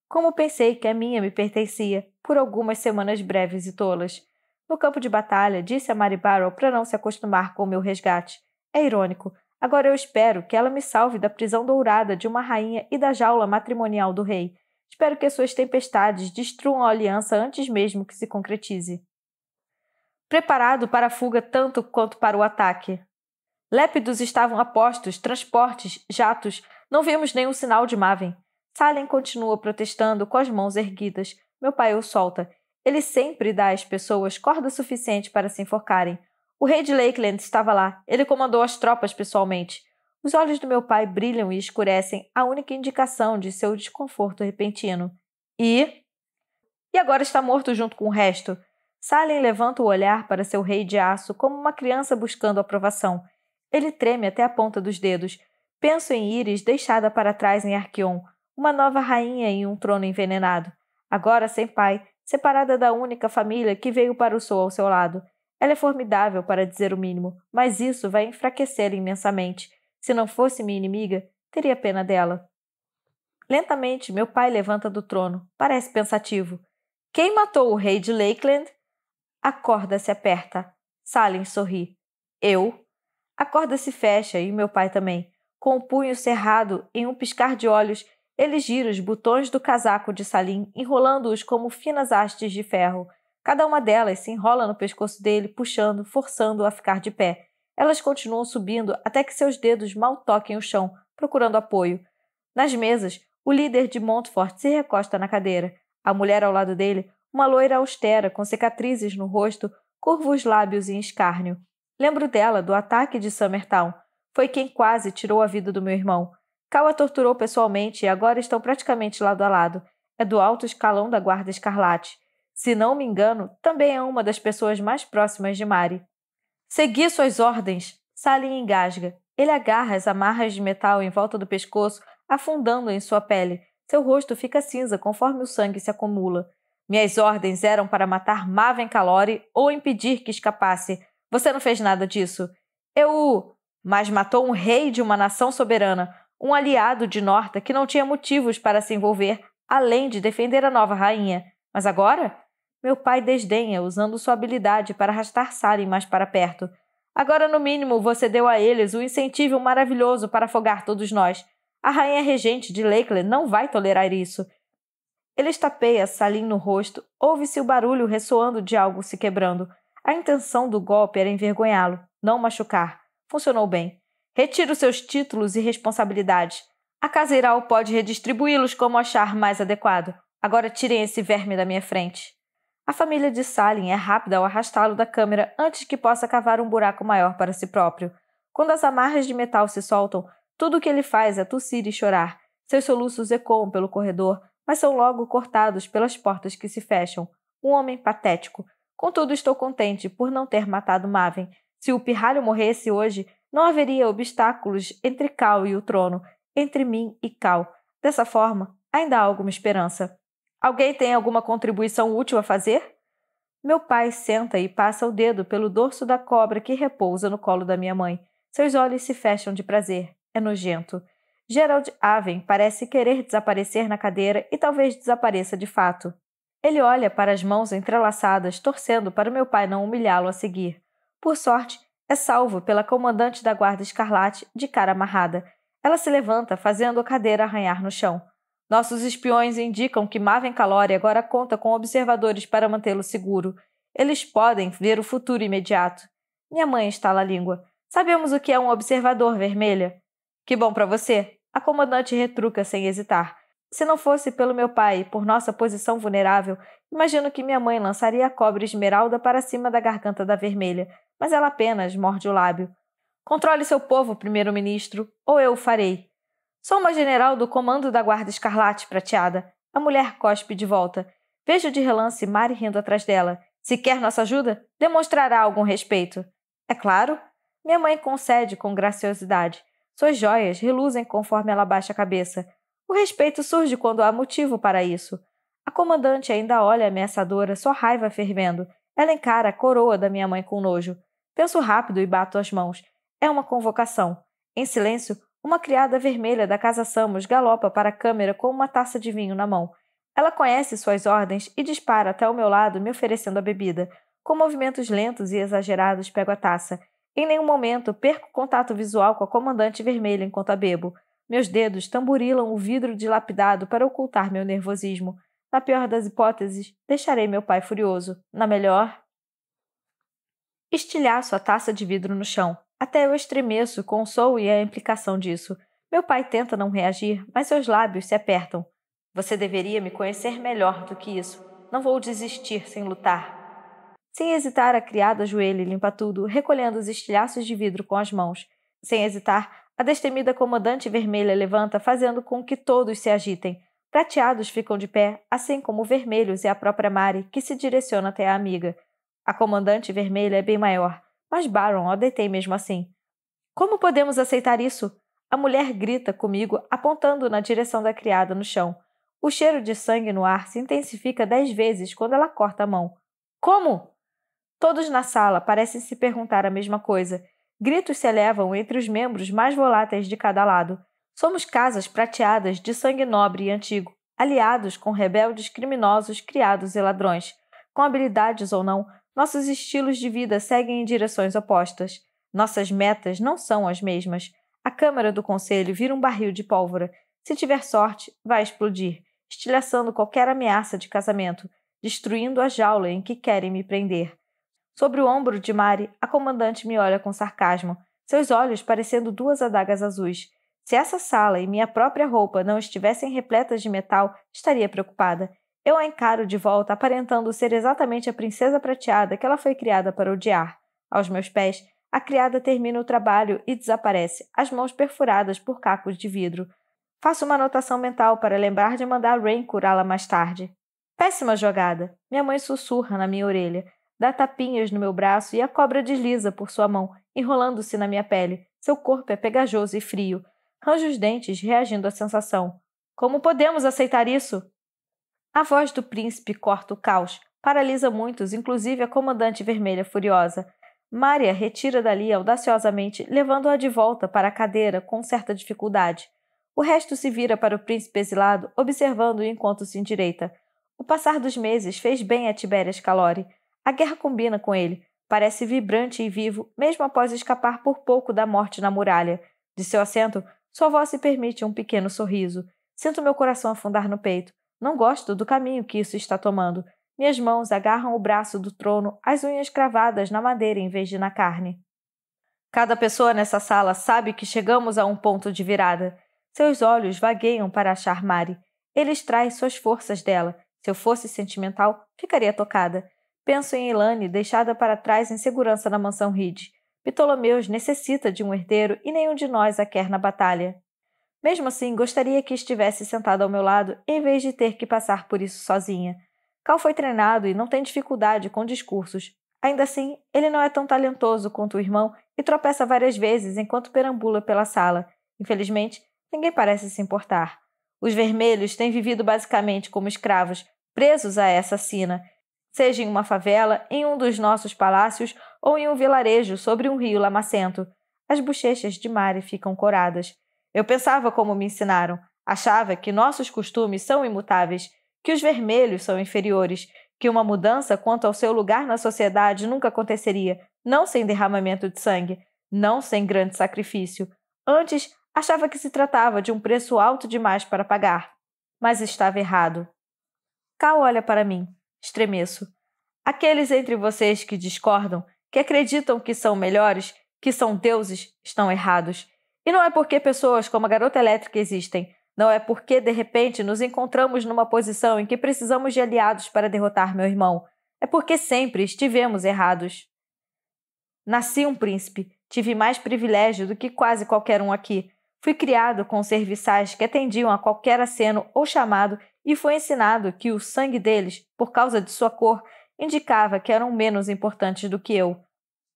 Como pensei que a minha me pertencia por algumas semanas breves e tolas. No campo de batalha, disse a Mary Barrow para não se acostumar com o meu resgate. É irônico. Agora eu espero que ela me salve da prisão dourada de uma rainha e da jaula matrimonial do rei. Espero que suas tempestades destruam a aliança antes mesmo que se concretize. Preparado para a fuga tanto quanto para o ataque. Lépidos estavam a postos, transportes, jatos. Não vimos nenhum sinal de Maven. Salem continua protestando com as mãos erguidas. Meu pai o solta. Ele sempre dá às pessoas corda suficiente para se enforcarem. O rei de Lakeland estava lá. Ele comandou as tropas pessoalmente. Os olhos do meu pai brilham e escurecem, a única indicação de seu desconforto repentino. E. E agora está morto junto com o resto. Salem levanta o olhar para seu rei de aço como uma criança buscando aprovação. Ele treme até a ponta dos dedos. Penso em Íris deixada para trás em Arqueon, uma nova rainha em um trono envenenado. Agora sem pai, Separada da única família que veio para o sul ao seu lado, ela é formidável, para dizer o mínimo, mas isso vai enfraquecê-la imensamente. Se não fosse minha inimiga, teria pena dela. Lentamente, meu pai levanta do trono. Parece pensativo. Quem matou o rei de Lakeland? A corda se aperta. Salem sorri. Eu? A corda se fecha e meu pai também. Com o punho cerrado, em um piscar de olhos, ele gira os botões do casaco de Salim, enrolando-os como finas hastes de ferro. Cada uma delas se enrola no pescoço dele, puxando, forçando-o a ficar de pé. Elas continuam subindo até que seus dedos mal toquem o chão, procurando apoio. Nas mesas, o líder de Montfort se recosta na cadeira. A mulher ao lado dele, uma loira austera, com cicatrizes no rosto, curva os lábios em escárnio. Lembro dela do ataque de Summertown. Foi quem quase tirou a vida do meu irmão. Cal a torturou pessoalmente e agora estão praticamente lado a lado. É do alto escalão da Guarda Escarlate. Se não me engano, também é uma das pessoas mais próximas de Mari. Segui suas ordens. Salim engasga. Ele agarra as amarras de metal em volta do pescoço, afundando em sua pele. Seu rosto fica cinza conforme o sangue se acumula. Minhas ordens eram para matar Maven Calori ou impedir que escapasse. Você não fez nada disso. Eu. Mas matou um rei de uma nação soberana, um aliado de Norta que não tinha motivos para se envolver além de defender a nova rainha. Mas agora? Meu pai desdenha, usando sua habilidade para arrastar Saren mais para perto. Agora, no mínimo, você deu a eles o um incentivo maravilhoso para afogar todos nós. A rainha regente de Lakeland não vai tolerar isso. Ele estapeia Salim no rosto, ouve-se o barulho ressoando de algo se quebrando. A intenção do golpe era envergonhá-lo, não machucar. Funcionou bem. Retire os seus títulos e responsabilidades. A Caseiral pode redistribuí-los como achar mais adequado. Agora tirem esse verme da minha frente. A família de Salin é rápida ao arrastá-lo da câmera antes que possa cavar um buraco maior para si próprio. Quando as amarras de metal se soltam, tudo o que ele faz é tossir e chorar. Seus soluços ecoam pelo corredor, mas são logo cortados pelas portas que se fecham. Um homem patético. Contudo, estou contente por não ter matado Maven. Se o pirralho morresse hoje, não haveria obstáculos entre Cal e o trono, entre mim e Cal. Dessa forma, ainda há alguma esperança. Alguém tem alguma contribuição útil a fazer? Meu pai senta e passa o dedo pelo dorso da cobra que repousa no colo da minha mãe. Seus olhos se fecham de prazer. É nojento. Gerald Aven parece querer desaparecer na cadeira e talvez desapareça de fato. Ele olha para as mãos entrelaçadas, torcendo para meu pai não humilhá-lo a seguir. Por sorte, é salvo pela comandante da Guarda Escarlate, de cara amarrada. Ela se levanta, fazendo a cadeira arranhar no chão. Nossos espiões indicam que Maven Calori agora conta com observadores para mantê-lo seguro. Eles podem ver o futuro imediato. Minha mãe estala a língua. Sabemos o que é um observador vermelha. Que bom para você. A comandante retruca sem hesitar. Se não fosse pelo meu pai e por nossa posição vulnerável, imagino que minha mãe lançaria a cobra esmeralda para cima da garganta da vermelha, mas ela apenas morde o lábio. Controle seu povo, primeiro-ministro, ou eu o farei. Sou uma general do comando da Guarda Escarlate Prateada. A mulher cospe de volta. Vejo de relance Mari rindo atrás dela. Se quer nossa ajuda, demonstrará algum respeito. É claro? Minha mãe concede com graciosidade. Suas joias reluzem conforme ela baixa a cabeça. O respeito surge quando há motivo para isso. A comandante ainda olha ameaçadora, sua raiva fervendo. Ela encara a coroa da minha mãe com nojo. Penso rápido e bato as mãos. É uma convocação. Em silêncio, uma criada vermelha da Casa Samos galopa para a câmera com uma taça de vinho na mão. Ela conhece suas ordens e dispara até o meu lado, me oferecendo a bebida. Com movimentos lentos e exagerados, pego a taça. Em nenhum momento perco contato visual com a comandante vermelha enquanto a bebo. Meus dedos tamborilam o vidro dilapidado para ocultar meu nervosismo. Na pior das hipóteses, deixarei meu pai furioso. Na melhor, Estilhaço a taça de vidro no chão. Até eu estremeço com o som e a implicação disso. Meu pai tenta não reagir, mas seus lábios se apertam. Você deveria me conhecer melhor do que isso. Não vou desistir sem lutar. Sem hesitar, a criada ajoelha e limpa tudo, recolhendo os estilhaços de vidro com as mãos. Sem hesitar, a destemida comandante vermelha levanta, fazendo com que todos se agitem. Prateados ficam de pé, assim como vermelhos e a própria Mari, que se direciona até a amiga. A comandante vermelha é bem maior, mas Baron a detém mesmo assim. Como podemos aceitar isso? A mulher grita comigo, apontando na direção da criada no chão. O cheiro de sangue no ar se intensifica dez vezes quando ela corta a mão. Como? Todos na sala parecem se perguntar a mesma coisa. Gritos se elevam entre os membros mais voláteis de cada lado. Somos casas prateadas de sangue nobre e antigo, aliados com rebeldes criminosos, criados e ladrões. Com habilidades ou não, nossos estilos de vida seguem em direções opostas. Nossas metas não são as mesmas. A Câmara do Conselho vira um barril de pólvora. Se tiver sorte, vai explodir, estilhaçando qualquer ameaça de casamento, destruindo a jaula em que querem me prender. Sobre o ombro de Mari, a comandante me olha com sarcasmo, seus olhos parecendo duas adagas azuis. Se essa sala e minha própria roupa não estivessem repletas de metal, estaria preocupada. Eu a encaro de volta, aparentando ser exatamente a princesa prateada que ela foi criada para odiar. Aos meus pés, a criada termina o trabalho e desaparece, as mãos perfuradas por cacos de vidro. Faço uma anotação mental para lembrar de mandar Rain curá-la mais tarde. Péssima jogada! Minha mãe sussurra na minha orelha, dá tapinhas no meu braço e a cobra desliza por sua mão, enrolando-se na minha pele. Seu corpo é pegajoso e frio. Ranjo os dentes, reagindo à sensação. Como podemos aceitar isso? A voz do príncipe corta o caos, paralisa muitos, inclusive a comandante vermelha furiosa. Maria retira dali audaciosamente, levando-a de volta para a cadeira com certa dificuldade. O resto se vira para o príncipe exilado, observando-o enquanto se endireita. O passar dos meses fez bem a Tibérias Calori. A guerra combina com ele. Parece vibrante e vivo, mesmo após escapar por pouco da morte na muralha. De seu assento, sua voz se permite um pequeno sorriso. Sinto meu coração afundar no peito. Não gosto do caminho que isso está tomando. Minhas mãos agarram o braço do trono, as unhas cravadas na madeira em vez de na carne. Cada pessoa nessa sala sabe que chegamos a um ponto de virada. Seus olhos vagueiam para achar Mari. Ele extrai suas forças dela. Se eu fosse sentimental, ficaria tocada. Penso em Elane, deixada para trás em segurança na mansão Reed. Ptolomeus necessita de um herdeiro e nenhum de nós a quer na batalha. Mesmo assim, gostaria que estivesse sentado ao meu lado em vez de ter que passar por isso sozinha. Cal foi treinado e não tem dificuldade com discursos. Ainda assim, ele não é tão talentoso quanto o irmão e tropeça várias vezes enquanto perambula pela sala. Infelizmente, ninguém parece se importar. Os vermelhos têm vivido basicamente como escravos, presos a essa sina, seja em uma favela, em um dos nossos palácios ou em um vilarejo sobre um rio lamacento. As bochechas de Mari ficam coradas. Eu pensava como me ensinaram, achava que nossos costumes são imutáveis, que os vermelhos são inferiores, que uma mudança quanto ao seu lugar na sociedade nunca aconteceria, não sem derramamento de sangue, não sem grande sacrifício. Antes, achava que se tratava de um preço alto demais para pagar, mas estava errado. Cal olha para mim, estremeço. Aqueles entre vocês que discordam, que acreditam que são melhores, que são deuses, estão errados. E não é porque pessoas como a garota elétrica existem, não é porque de repente nos encontramos numa posição em que precisamos de aliados para derrotar meu irmão, é porque sempre estivemos errados. Nasci um príncipe, tive mais privilégio do que quase qualquer um aqui. Fui criado com serviçais que atendiam a qualquer aceno ou chamado e foi ensinado que o sangue deles, por causa de sua cor, indicava que eram menos importantes do que eu.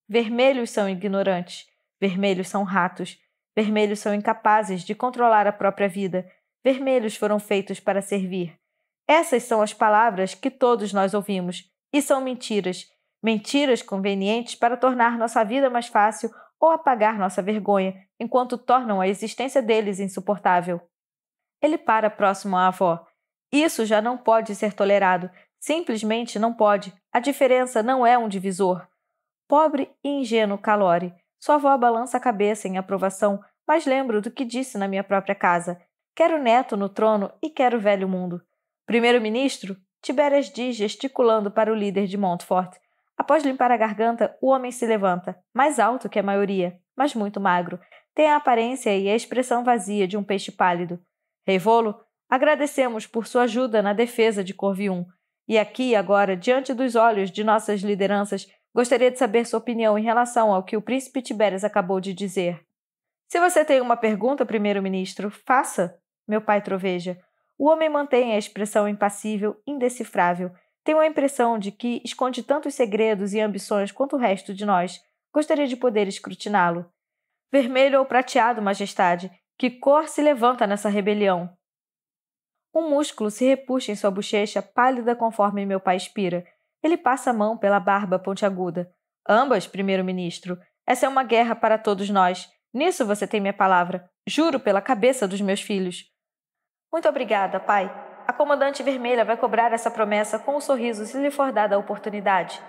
Vermelhos são ignorantes, vermelhos são ratos, Vermelhos são incapazes de controlar a própria vida. Vermelhos foram feitos para servir. Essas são as palavras que todos nós ouvimos, e são mentiras. Mentiras convenientes para tornar nossa vida mais fácil ou apagar nossa vergonha, enquanto tornam a existência deles insuportável. Ele para próximo à avó. Isso já não pode ser tolerado. Simplesmente não pode. A diferença não é um divisor. Pobre e ingênuo Calore. Sua avó balança a cabeça em aprovação, mas lembro do que disse na minha própria casa. Quero neto no trono e quero velho mundo. Primeiro-ministro? Tibérias diz, gesticulando para o líder de Montfort. Após limpar a garganta, o homem se levanta, mais alto que a maioria, mas muito magro. Tem a aparência e a expressão vazia de um peixe pálido. Reivolo, agradecemos por sua ajuda na defesa de Corvium. E aqui, agora, diante dos olhos de nossas lideranças, Gostaria de saber sua opinião em relação ao que o príncipe Tiberias acabou de dizer. Se você tem uma pergunta, primeiro-ministro, faça, meu pai troveja. O homem mantém a expressão impassível, indecifrável. Tenho a impressão de que esconde tantos segredos e ambições quanto o resto de nós. Gostaria de poder escrutiná-lo. Vermelho ou prateado, majestade, que cor se levanta nessa rebelião? Um músculo se repuxa em sua bochecha pálida conforme meu pai expira. Ele passa a mão pela barba pontiaguda. Ambas, primeiro-ministro. Essa é uma guerra para todos nós. Nisso você tem minha palavra. Juro pela cabeça dos meus filhos. Muito obrigada, pai. A comandante vermelha vai cobrar essa promessa com um sorriso se lhe for dada a oportunidade.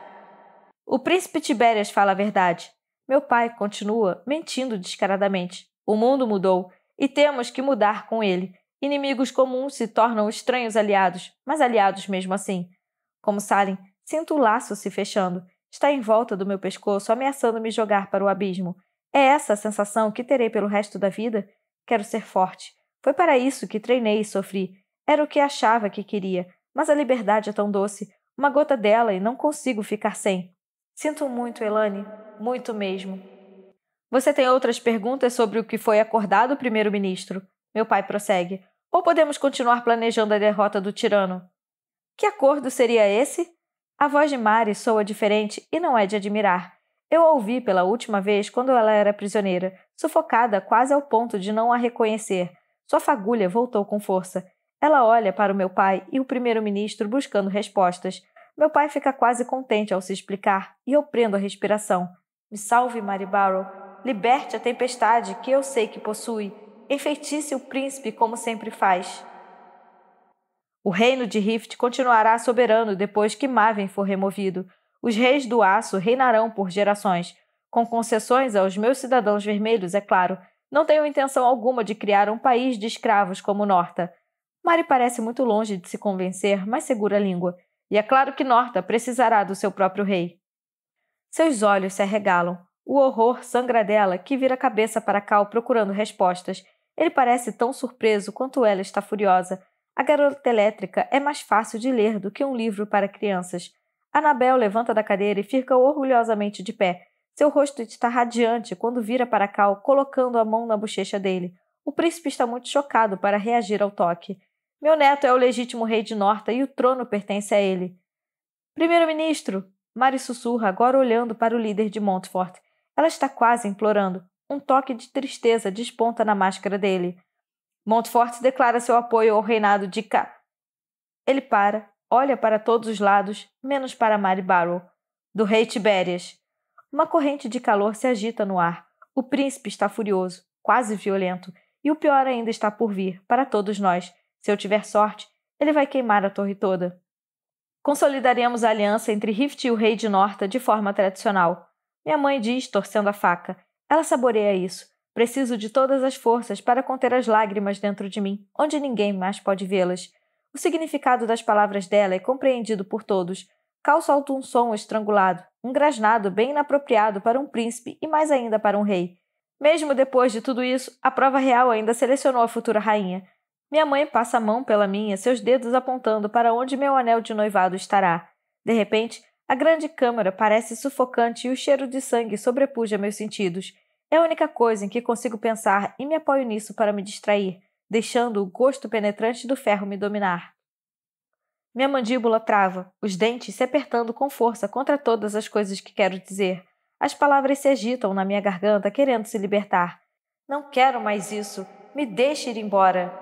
O príncipe Tibérias fala a verdade. Meu pai continua mentindo descaradamente. O mundo mudou e temos que mudar com ele. Inimigos comuns se tornam estranhos aliados, mas aliados mesmo assim. Como Salim, Sinto o laço se fechando. Está em volta do meu pescoço, ameaçando me jogar para o abismo. É essa a sensação que terei pelo resto da vida? Quero ser forte. Foi para isso que treinei e sofri. Era o que achava que queria, mas a liberdade é tão doce. Uma gota dela e não consigo ficar sem. Sinto muito, Elane. Muito mesmo. Você tem outras perguntas sobre o que foi acordado, primeiro-ministro? Meu pai prossegue. Ou podemos continuar planejando a derrota do tirano? Que acordo seria esse? A voz de Mari soa diferente e não é de admirar. Eu a ouvi pela última vez quando ela era prisioneira, sufocada quase ao ponto de não a reconhecer. Sua fagulha voltou com força. Ela olha para o meu pai e o primeiro-ministro buscando respostas. Meu pai fica quase contente ao se explicar e eu prendo a respiração. Me salve, Mary Barrow. Liberte a tempestade que eu sei que possui. Enfeitice o príncipe como sempre faz. O reino de Rift continuará soberano depois que Maven for removido. Os reis do aço reinarão por gerações, com concessões aos meus cidadãos vermelhos, é claro. Não tenho intenção alguma de criar um país de escravos como Norta. Mari parece muito longe de se convencer, mas segura a língua. E é claro que Norta precisará do seu próprio rei. Seus olhos se arregalam. O horror sangra dela, que vira a cabeça para Cal procurando respostas. Ele parece tão surpreso quanto ela está furiosa. A Garota Elétrica é mais fácil de ler do que um livro para crianças. Anabel levanta da cadeira e fica orgulhosamente de pé. Seu rosto está radiante quando vira para Cal, colocando a mão na bochecha dele. O príncipe está muito chocado para reagir ao toque. Meu neto é o legítimo rei de Norta e o trono pertence a ele. Primeiro-ministro! Mari sussurra, agora olhando para o líder de Montfort. Ela está quase implorando. Um toque de tristeza desponta na máscara dele. Montfort declara seu apoio ao reinado de K. Ele para, olha para todos os lados, menos para Mary Barrow, do rei Tibérias. Uma corrente de calor se agita no ar. O príncipe está furioso, quase violento, e o pior ainda está por vir, para todos nós. Se eu tiver sorte, ele vai queimar a torre toda. Consolidaremos a aliança entre Rift e o rei de Norta de forma tradicional. Minha mãe diz, torcendo a faca. Ela saboreia isso. Preciso de todas as forças para conter as lágrimas dentro de mim, onde ninguém mais pode vê-las. O significado das palavras dela é compreendido por todos. Cal solta um som estrangulado, um grasnado bem inapropriado para um príncipe e mais ainda para um rei. Mesmo depois de tudo isso, a prova real ainda selecionou a futura rainha. Minha mãe passa a mão pela minha, seus dedos apontando para onde meu anel de noivado estará. De repente, a grande câmara parece sufocante e o cheiro de sangue sobrepuja meus sentidos. É a única coisa em que consigo pensar e me apoio nisso para me distrair, deixando o gosto penetrante do ferro me dominar. Minha mandíbula trava, os dentes se apertando com força contra todas as coisas que quero dizer. As palavras se agitam na minha garganta, querendo se libertar. Não quero mais isso. Me deixe ir embora.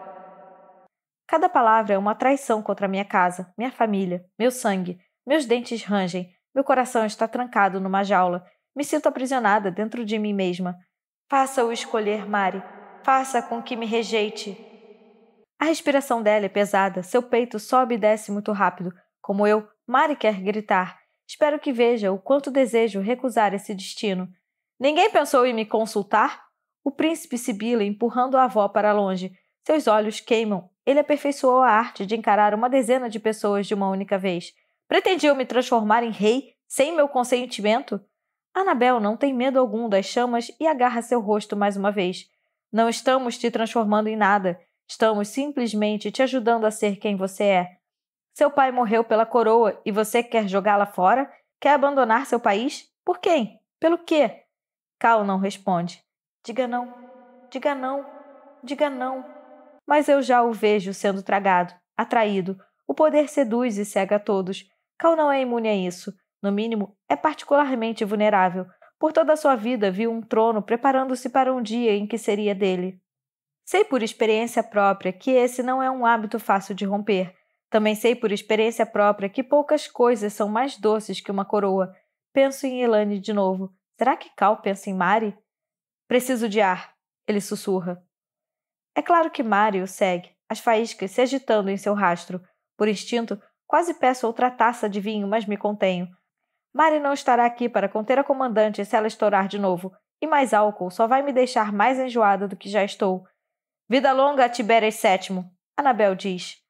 Cada palavra é uma traição contra minha casa, minha família, meu sangue. Meus dentes rangem. Meu coração está trancado numa jaula me sinto aprisionada dentro de mim mesma. Faça-o escolher, Mari. Faça com que me rejeite. A respiração dela é pesada, seu peito sobe e desce muito rápido. Como eu, Mari quer gritar. Espero que veja o quanto desejo recusar esse destino. Ninguém pensou em me consultar? O príncipe sibila empurrando a avó para longe. Seus olhos queimam. Ele aperfeiçoou a arte de encarar uma dezena de pessoas de uma única vez. Pretendiam me transformar em rei sem meu consentimento? Anabel não tem medo algum das chamas e agarra seu rosto mais uma vez. Não estamos te transformando em nada. Estamos simplesmente te ajudando a ser quem você é. Seu pai morreu pela coroa e você quer jogá-la fora? Quer abandonar seu país? Por quem? Pelo quê? Cal não responde. Diga não, diga não, diga não. Mas eu já o vejo sendo tragado, atraído. O poder seduz e cega a todos. Cal não é imune a isso no mínimo, é particularmente vulnerável. Por toda a sua vida viu um trono preparando-se para um dia em que seria dele. Sei por experiência própria que esse não é um hábito fácil de romper. Também sei por experiência própria que poucas coisas são mais doces que uma coroa. Penso em Elane de novo. Será que Cal pensa em Mari? Preciso de ar, ele sussurra. É claro que Mari o segue, as faíscas se agitando em seu rastro. Por instinto, quase peço outra taça de vinho, mas me contenho. Mari não estará aqui para conter a comandante se ela estourar de novo, e mais álcool só vai me deixar mais enjoada do que já estou. Vida longa a Tibérias VII, Anabel diz.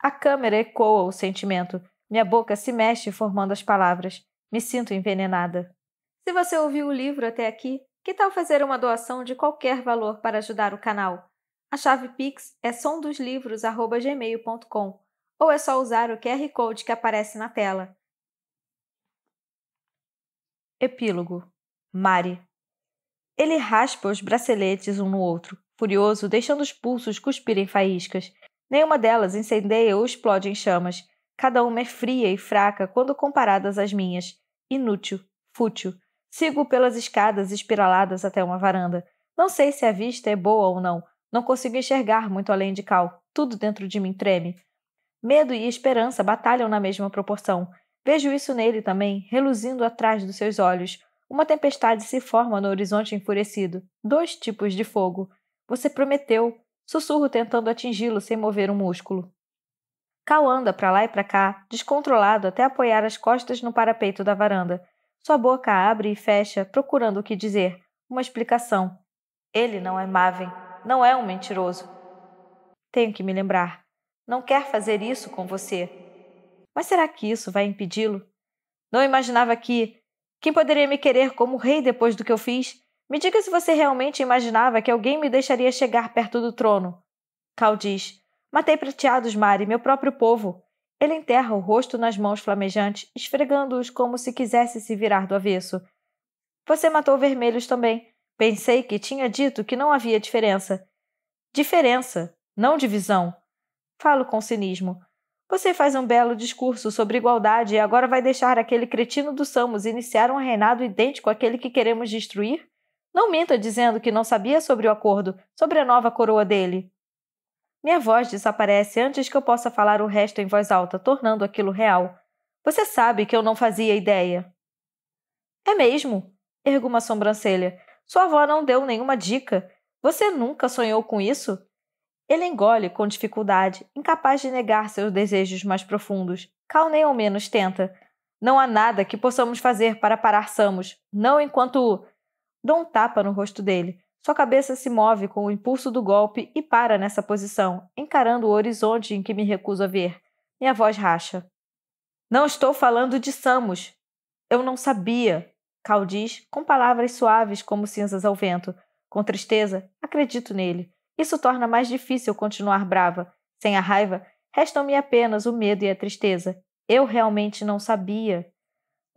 A câmera ecoa o sentimento. Minha boca se mexe formando as palavras. Me sinto envenenada. Se você ouviu o livro até aqui, que tal fazer uma doação de qualquer valor para ajudar o canal? A chave Pix é sondoslivros.gmail.com ou é só usar o QR Code que aparece na tela. Epílogo. Mari. Ele raspa os braceletes um no outro, furioso, deixando os pulsos cuspirem faíscas. Nenhuma delas incendeia ou explode em chamas. Cada uma é fria e fraca quando comparadas às minhas. Inútil, fútil. Sigo pelas escadas espiraladas até uma varanda. Não sei se a vista é boa ou não. Não consigo enxergar muito além de Cal. Tudo dentro de mim treme. Medo e esperança batalham na mesma proporção. Vejo isso nele também, reluzindo atrás dos seus olhos. Uma tempestade se forma no horizonte enfurecido. Dois tipos de fogo. Você prometeu. Sussurro tentando atingi-lo sem mover um músculo. Cal anda para lá e para cá, descontrolado até apoiar as costas no parapeito da varanda. Sua boca abre e fecha, procurando o que dizer, uma explicação. Ele não é Maven, não é um mentiroso. Tenho que me lembrar. Não quer fazer isso com você. Mas será que isso vai impedi-lo? Não imaginava que. Quem poderia me querer como rei depois do que eu fiz? Me diga se você realmente imaginava que alguém me deixaria chegar perto do trono. Cal diz: Matei prateados, Mari, meu próprio povo. Ele enterra o rosto nas mãos flamejantes, esfregando-os como se quisesse se virar do avesso. Você matou vermelhos também. Pensei que tinha dito que não havia diferença. Diferença, não divisão. Falo com cinismo. Você faz um belo discurso sobre igualdade e agora vai deixar aquele cretino do Samos iniciar um reinado idêntico àquele que queremos destruir? Não minta dizendo que não sabia sobre o acordo, sobre a nova coroa dele. Minha voz desaparece antes que eu possa falar o resto em voz alta, tornando aquilo real. Você sabe que eu não fazia ideia. É mesmo? Ergo uma sobrancelha. Sua avó não deu nenhuma dica. Você nunca sonhou com isso? Ele engole com dificuldade, incapaz de negar seus desejos mais profundos. nem ao menos tenta. Não há nada que possamos fazer para parar Samus, não enquanto. Dou um tapa no rosto dele. Sua cabeça se move com o impulso do golpe e para nessa posição, encarando o horizonte em que me recuso a ver. Minha voz racha. Não estou falando de Samus. Eu não sabia, Cal diz, com palavras suaves como cinzas ao vento. Com tristeza, acredito nele. Isso torna mais difícil continuar brava. Sem a raiva, restam-me apenas o medo e a tristeza. Eu realmente não sabia.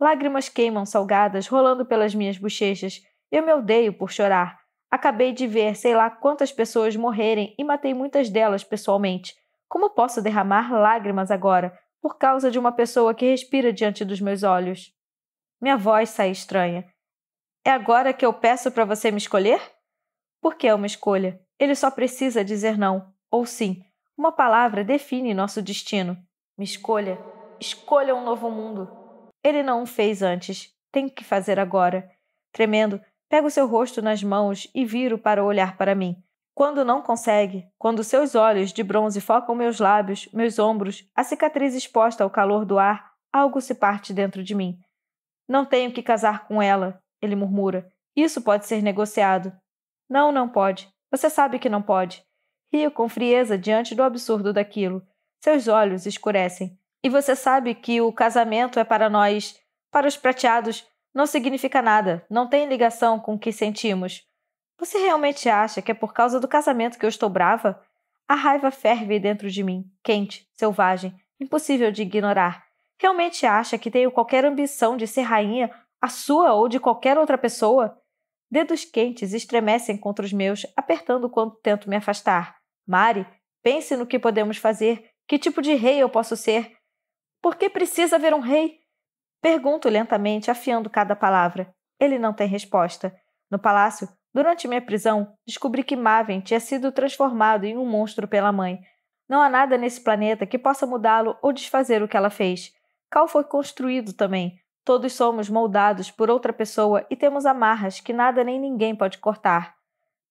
Lágrimas queimam salgadas rolando pelas minhas bochechas. Eu me odeio por chorar. Acabei de ver sei lá quantas pessoas morrerem e matei muitas delas pessoalmente. Como posso derramar lágrimas agora, por causa de uma pessoa que respira diante dos meus olhos? Minha voz sai estranha. É agora que eu peço para você me escolher? Por que é uma escolha? Ele só precisa dizer não ou sim. Uma palavra define nosso destino. Me escolha. Escolha um novo mundo. Ele não o fez antes. Tem que fazer agora. Tremendo, pego seu rosto nas mãos e viro para olhar para mim. Quando não consegue, quando seus olhos de bronze focam meus lábios, meus ombros, a cicatriz exposta ao calor do ar, algo se parte dentro de mim. Não tenho que casar com ela, ele murmura. Isso pode ser negociado. Não, não pode. Você sabe que não pode. Rio com frieza diante do absurdo daquilo. Seus olhos escurecem. E você sabe que o casamento é para nós, para os prateados, não significa nada, não tem ligação com o que sentimos. Você realmente acha que é por causa do casamento que eu estou brava? A raiva ferve dentro de mim, quente, selvagem, impossível de ignorar. Realmente acha que tenho qualquer ambição de ser rainha, a sua ou de qualquer outra pessoa? Dedos quentes estremecem contra os meus, apertando quando tento me afastar. Mari, pense no que podemos fazer. Que tipo de rei eu posso ser? Por que precisa haver um rei? Pergunto lentamente, afiando cada palavra. Ele não tem resposta. No palácio, durante minha prisão, descobri que Maven tinha sido transformado em um monstro pela mãe. Não há nada nesse planeta que possa mudá-lo ou desfazer o que ela fez. Cal foi construído também, Todos somos moldados por outra pessoa e temos amarras que nada nem ninguém pode cortar.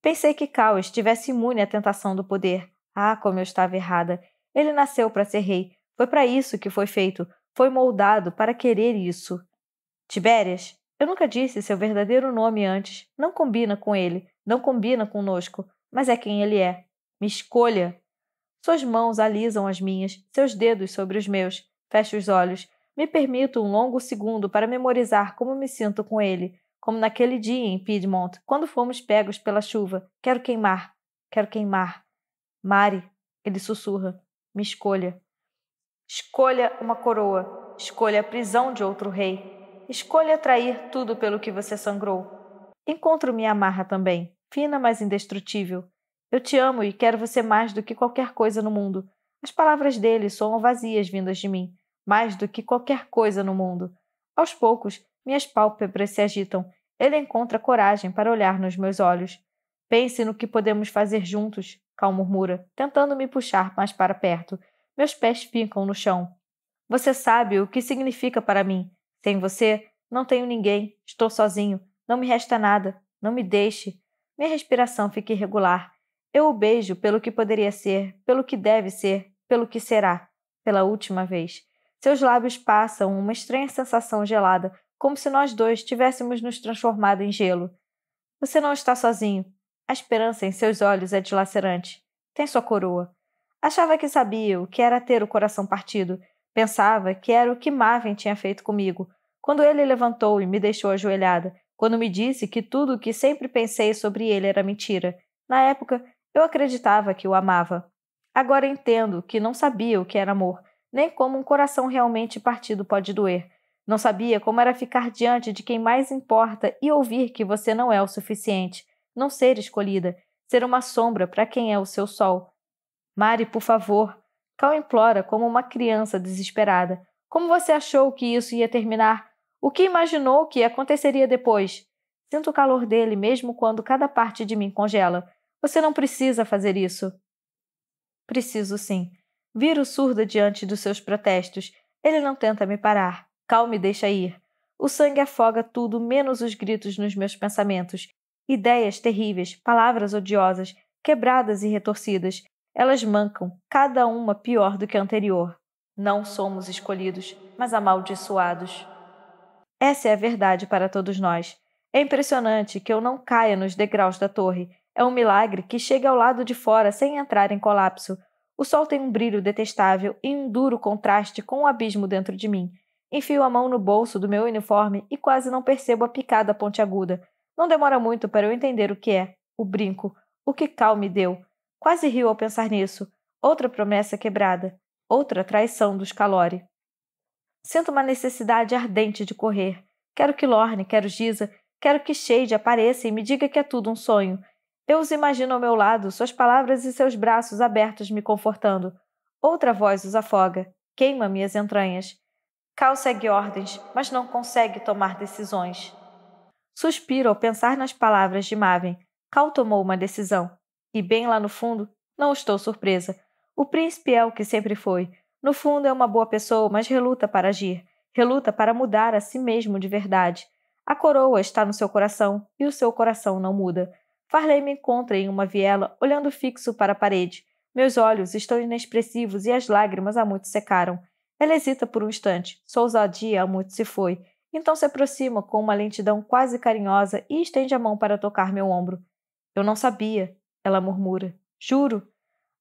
Pensei que Cal estivesse imune à tentação do poder. Ah, como eu estava errada! Ele nasceu para ser rei. Foi para isso que foi feito. Foi moldado para querer isso. Tibérias, eu nunca disse seu verdadeiro nome antes. Não combina com ele, não combina conosco, mas é quem ele é. Me escolha. Suas mãos alisam as minhas, seus dedos sobre os meus. Fecho os olhos. Me permito um longo segundo para memorizar como me sinto com ele, como naquele dia em Piedmont, quando fomos pegos pela chuva. Quero queimar, quero queimar. Mari, ele sussurra, me escolha. Escolha uma coroa, escolha a prisão de outro rei, escolha trair tudo pelo que você sangrou. Encontro minha amarra também, fina mas indestrutível. Eu te amo e quero você mais do que qualquer coisa no mundo. As palavras dele soam vazias vindas de mim mais do que qualquer coisa no mundo. Aos poucos, minhas pálpebras se agitam. Ele encontra coragem para olhar nos meus olhos. Pense no que podemos fazer juntos, Cal murmura, tentando me puxar mais para perto. Meus pés pincam no chão. Você sabe o que significa para mim. Sem você, não tenho ninguém. Estou sozinho. Não me resta nada. Não me deixe. Minha respiração fica irregular. Eu o beijo pelo que poderia ser, pelo que deve ser, pelo que será, pela última vez. Seus lábios passam uma estranha sensação gelada, como se nós dois tivéssemos nos transformado em gelo. Você não está sozinho. A esperança em seus olhos é dilacerante. Tem sua coroa. Achava que sabia o que era ter o coração partido. Pensava que era o que Marvin tinha feito comigo, quando ele levantou e me deixou ajoelhada, quando me disse que tudo o que sempre pensei sobre ele era mentira. Na época, eu acreditava que o amava. Agora entendo que não sabia o que era amor, nem como um coração realmente partido pode doer. Não sabia como era ficar diante de quem mais importa e ouvir que você não é o suficiente, não ser escolhida, ser uma sombra para quem é o seu sol. Mari, por favor, Cal implora como uma criança desesperada. Como você achou que isso ia terminar? O que imaginou que aconteceria depois? Sinto o calor dele mesmo quando cada parte de mim congela. Você não precisa fazer isso. Preciso sim. Viro surda diante dos seus protestos. Ele não tenta me parar. Calme, deixa ir. O sangue afoga tudo, menos os gritos nos meus pensamentos. Ideias terríveis, palavras odiosas, quebradas e retorcidas. Elas mancam, cada uma pior do que a anterior. Não somos escolhidos, mas amaldiçoados. Essa é a verdade para todos nós. É impressionante que eu não caia nos degraus da torre. É um milagre que chegue ao lado de fora sem entrar em colapso. O sol tem um brilho detestável e um duro contraste com o um abismo dentro de mim. Enfio a mão no bolso do meu uniforme e quase não percebo a picada pontiaguda. Não demora muito para eu entender o que é, o brinco, o que Cal me deu. Quase rio ao pensar nisso. Outra promessa quebrada, outra traição dos Calori. Sinto uma necessidade ardente de correr. Quero que Lorne, quero Giza, quero que Shade apareça e me diga que é tudo um sonho, eu os imagino ao meu lado, suas palavras e seus braços abertos me confortando. Outra voz os afoga, queima minhas entranhas. Cal segue ordens, mas não consegue tomar decisões. Suspiro ao pensar nas palavras de Maven. Cal tomou uma decisão. E bem lá no fundo, não estou surpresa. O príncipe é o que sempre foi. No fundo, é uma boa pessoa, mas reluta para agir. Reluta para mudar a si mesmo de verdade. A coroa está no seu coração e o seu coração não muda. Farley me encontra em uma viela, olhando fixo para a parede. Meus olhos estão inexpressivos e as lágrimas há muito secaram. Ela hesita por um instante, sua ousadia há muito se foi. Então se aproxima com uma lentidão quase carinhosa e estende a mão para tocar meu ombro. Eu não sabia, ela murmura. Juro.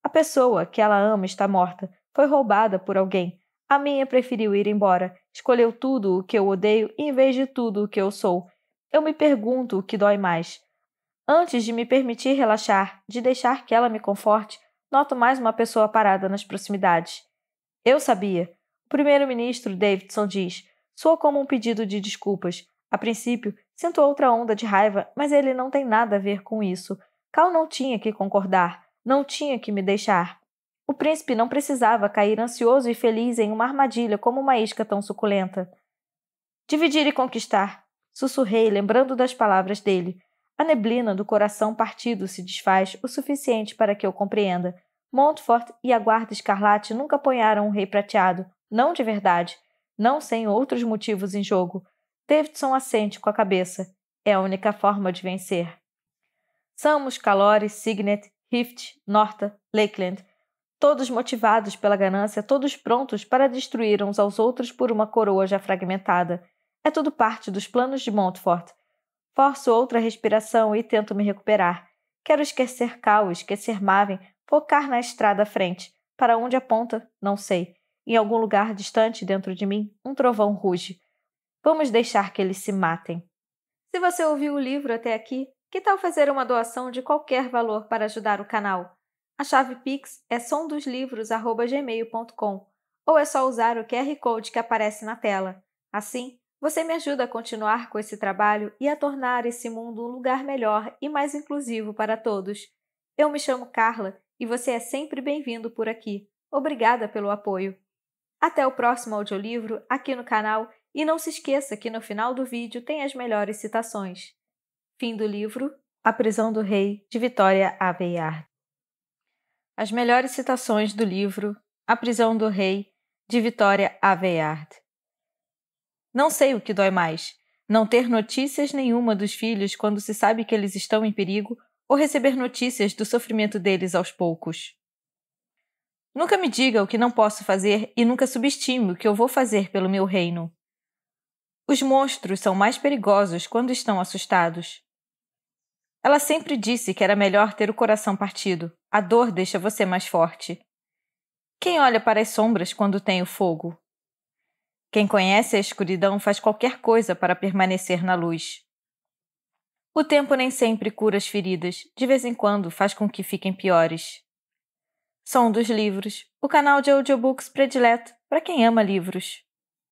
A pessoa que ela ama está morta. Foi roubada por alguém. A minha preferiu ir embora. Escolheu tudo o que eu odeio em vez de tudo o que eu sou. Eu me pergunto o que dói mais: Antes de me permitir relaxar, de deixar que ela me conforte, noto mais uma pessoa parada nas proximidades. Eu sabia. O primeiro-ministro Davidson diz. Soa como um pedido de desculpas. A princípio, sinto outra onda de raiva, mas ele não tem nada a ver com isso. Cal não tinha que concordar, não tinha que me deixar. O príncipe não precisava cair ansioso e feliz em uma armadilha como uma isca tão suculenta. Dividir e conquistar, sussurrei, lembrando das palavras dele. A neblina do coração partido se desfaz o suficiente para que eu compreenda. Montfort e a Guarda Escarlate nunca apoiaram um rei prateado, não de verdade, não sem outros motivos em jogo. Davidson assente com a cabeça. É a única forma de vencer. Samus, Calore, Signet, Rift, Norta, Lakeland, todos motivados pela ganância, todos prontos para destruir uns aos outros por uma coroa já fragmentada. É tudo parte dos planos de Montfort. Forço outra respiração e tento me recuperar. Quero esquecer Cal, esquecer Maven, focar na estrada à frente. Para onde aponta? Não sei. Em algum lugar distante dentro de mim, um trovão ruge. Vamos deixar que eles se matem. Se você ouviu o livro até aqui, que tal fazer uma doação de qualquer valor para ajudar o canal? A chave Pix é sondoslivros.gmail.com ou é só usar o QR Code que aparece na tela. Assim, você me ajuda a continuar com esse trabalho e a tornar esse mundo um lugar melhor e mais inclusivo para todos. Eu me chamo Carla e você é sempre bem-vindo por aqui. Obrigada pelo apoio. Até o próximo audiolivro aqui no canal e não se esqueça que no final do vídeo tem as melhores citações. Fim do livro A Prisão do Rei, de Vitória Aveyard. As melhores citações do livro A Prisão do Rei, de Vitória Aveyard. Não sei o que dói mais: não ter notícias nenhuma dos filhos quando se sabe que eles estão em perigo ou receber notícias do sofrimento deles aos poucos. Nunca me diga o que não posso fazer e nunca subestime o que eu vou fazer pelo meu reino. Os monstros são mais perigosos quando estão assustados. Ela sempre disse que era melhor ter o coração partido. A dor deixa você mais forte. Quem olha para as sombras quando tem o fogo? Quem conhece a escuridão faz qualquer coisa para permanecer na luz. O tempo nem sempre cura as feridas, de vez em quando faz com que fiquem piores. Som dos Livros, o canal de audiobooks predileto para quem ama livros.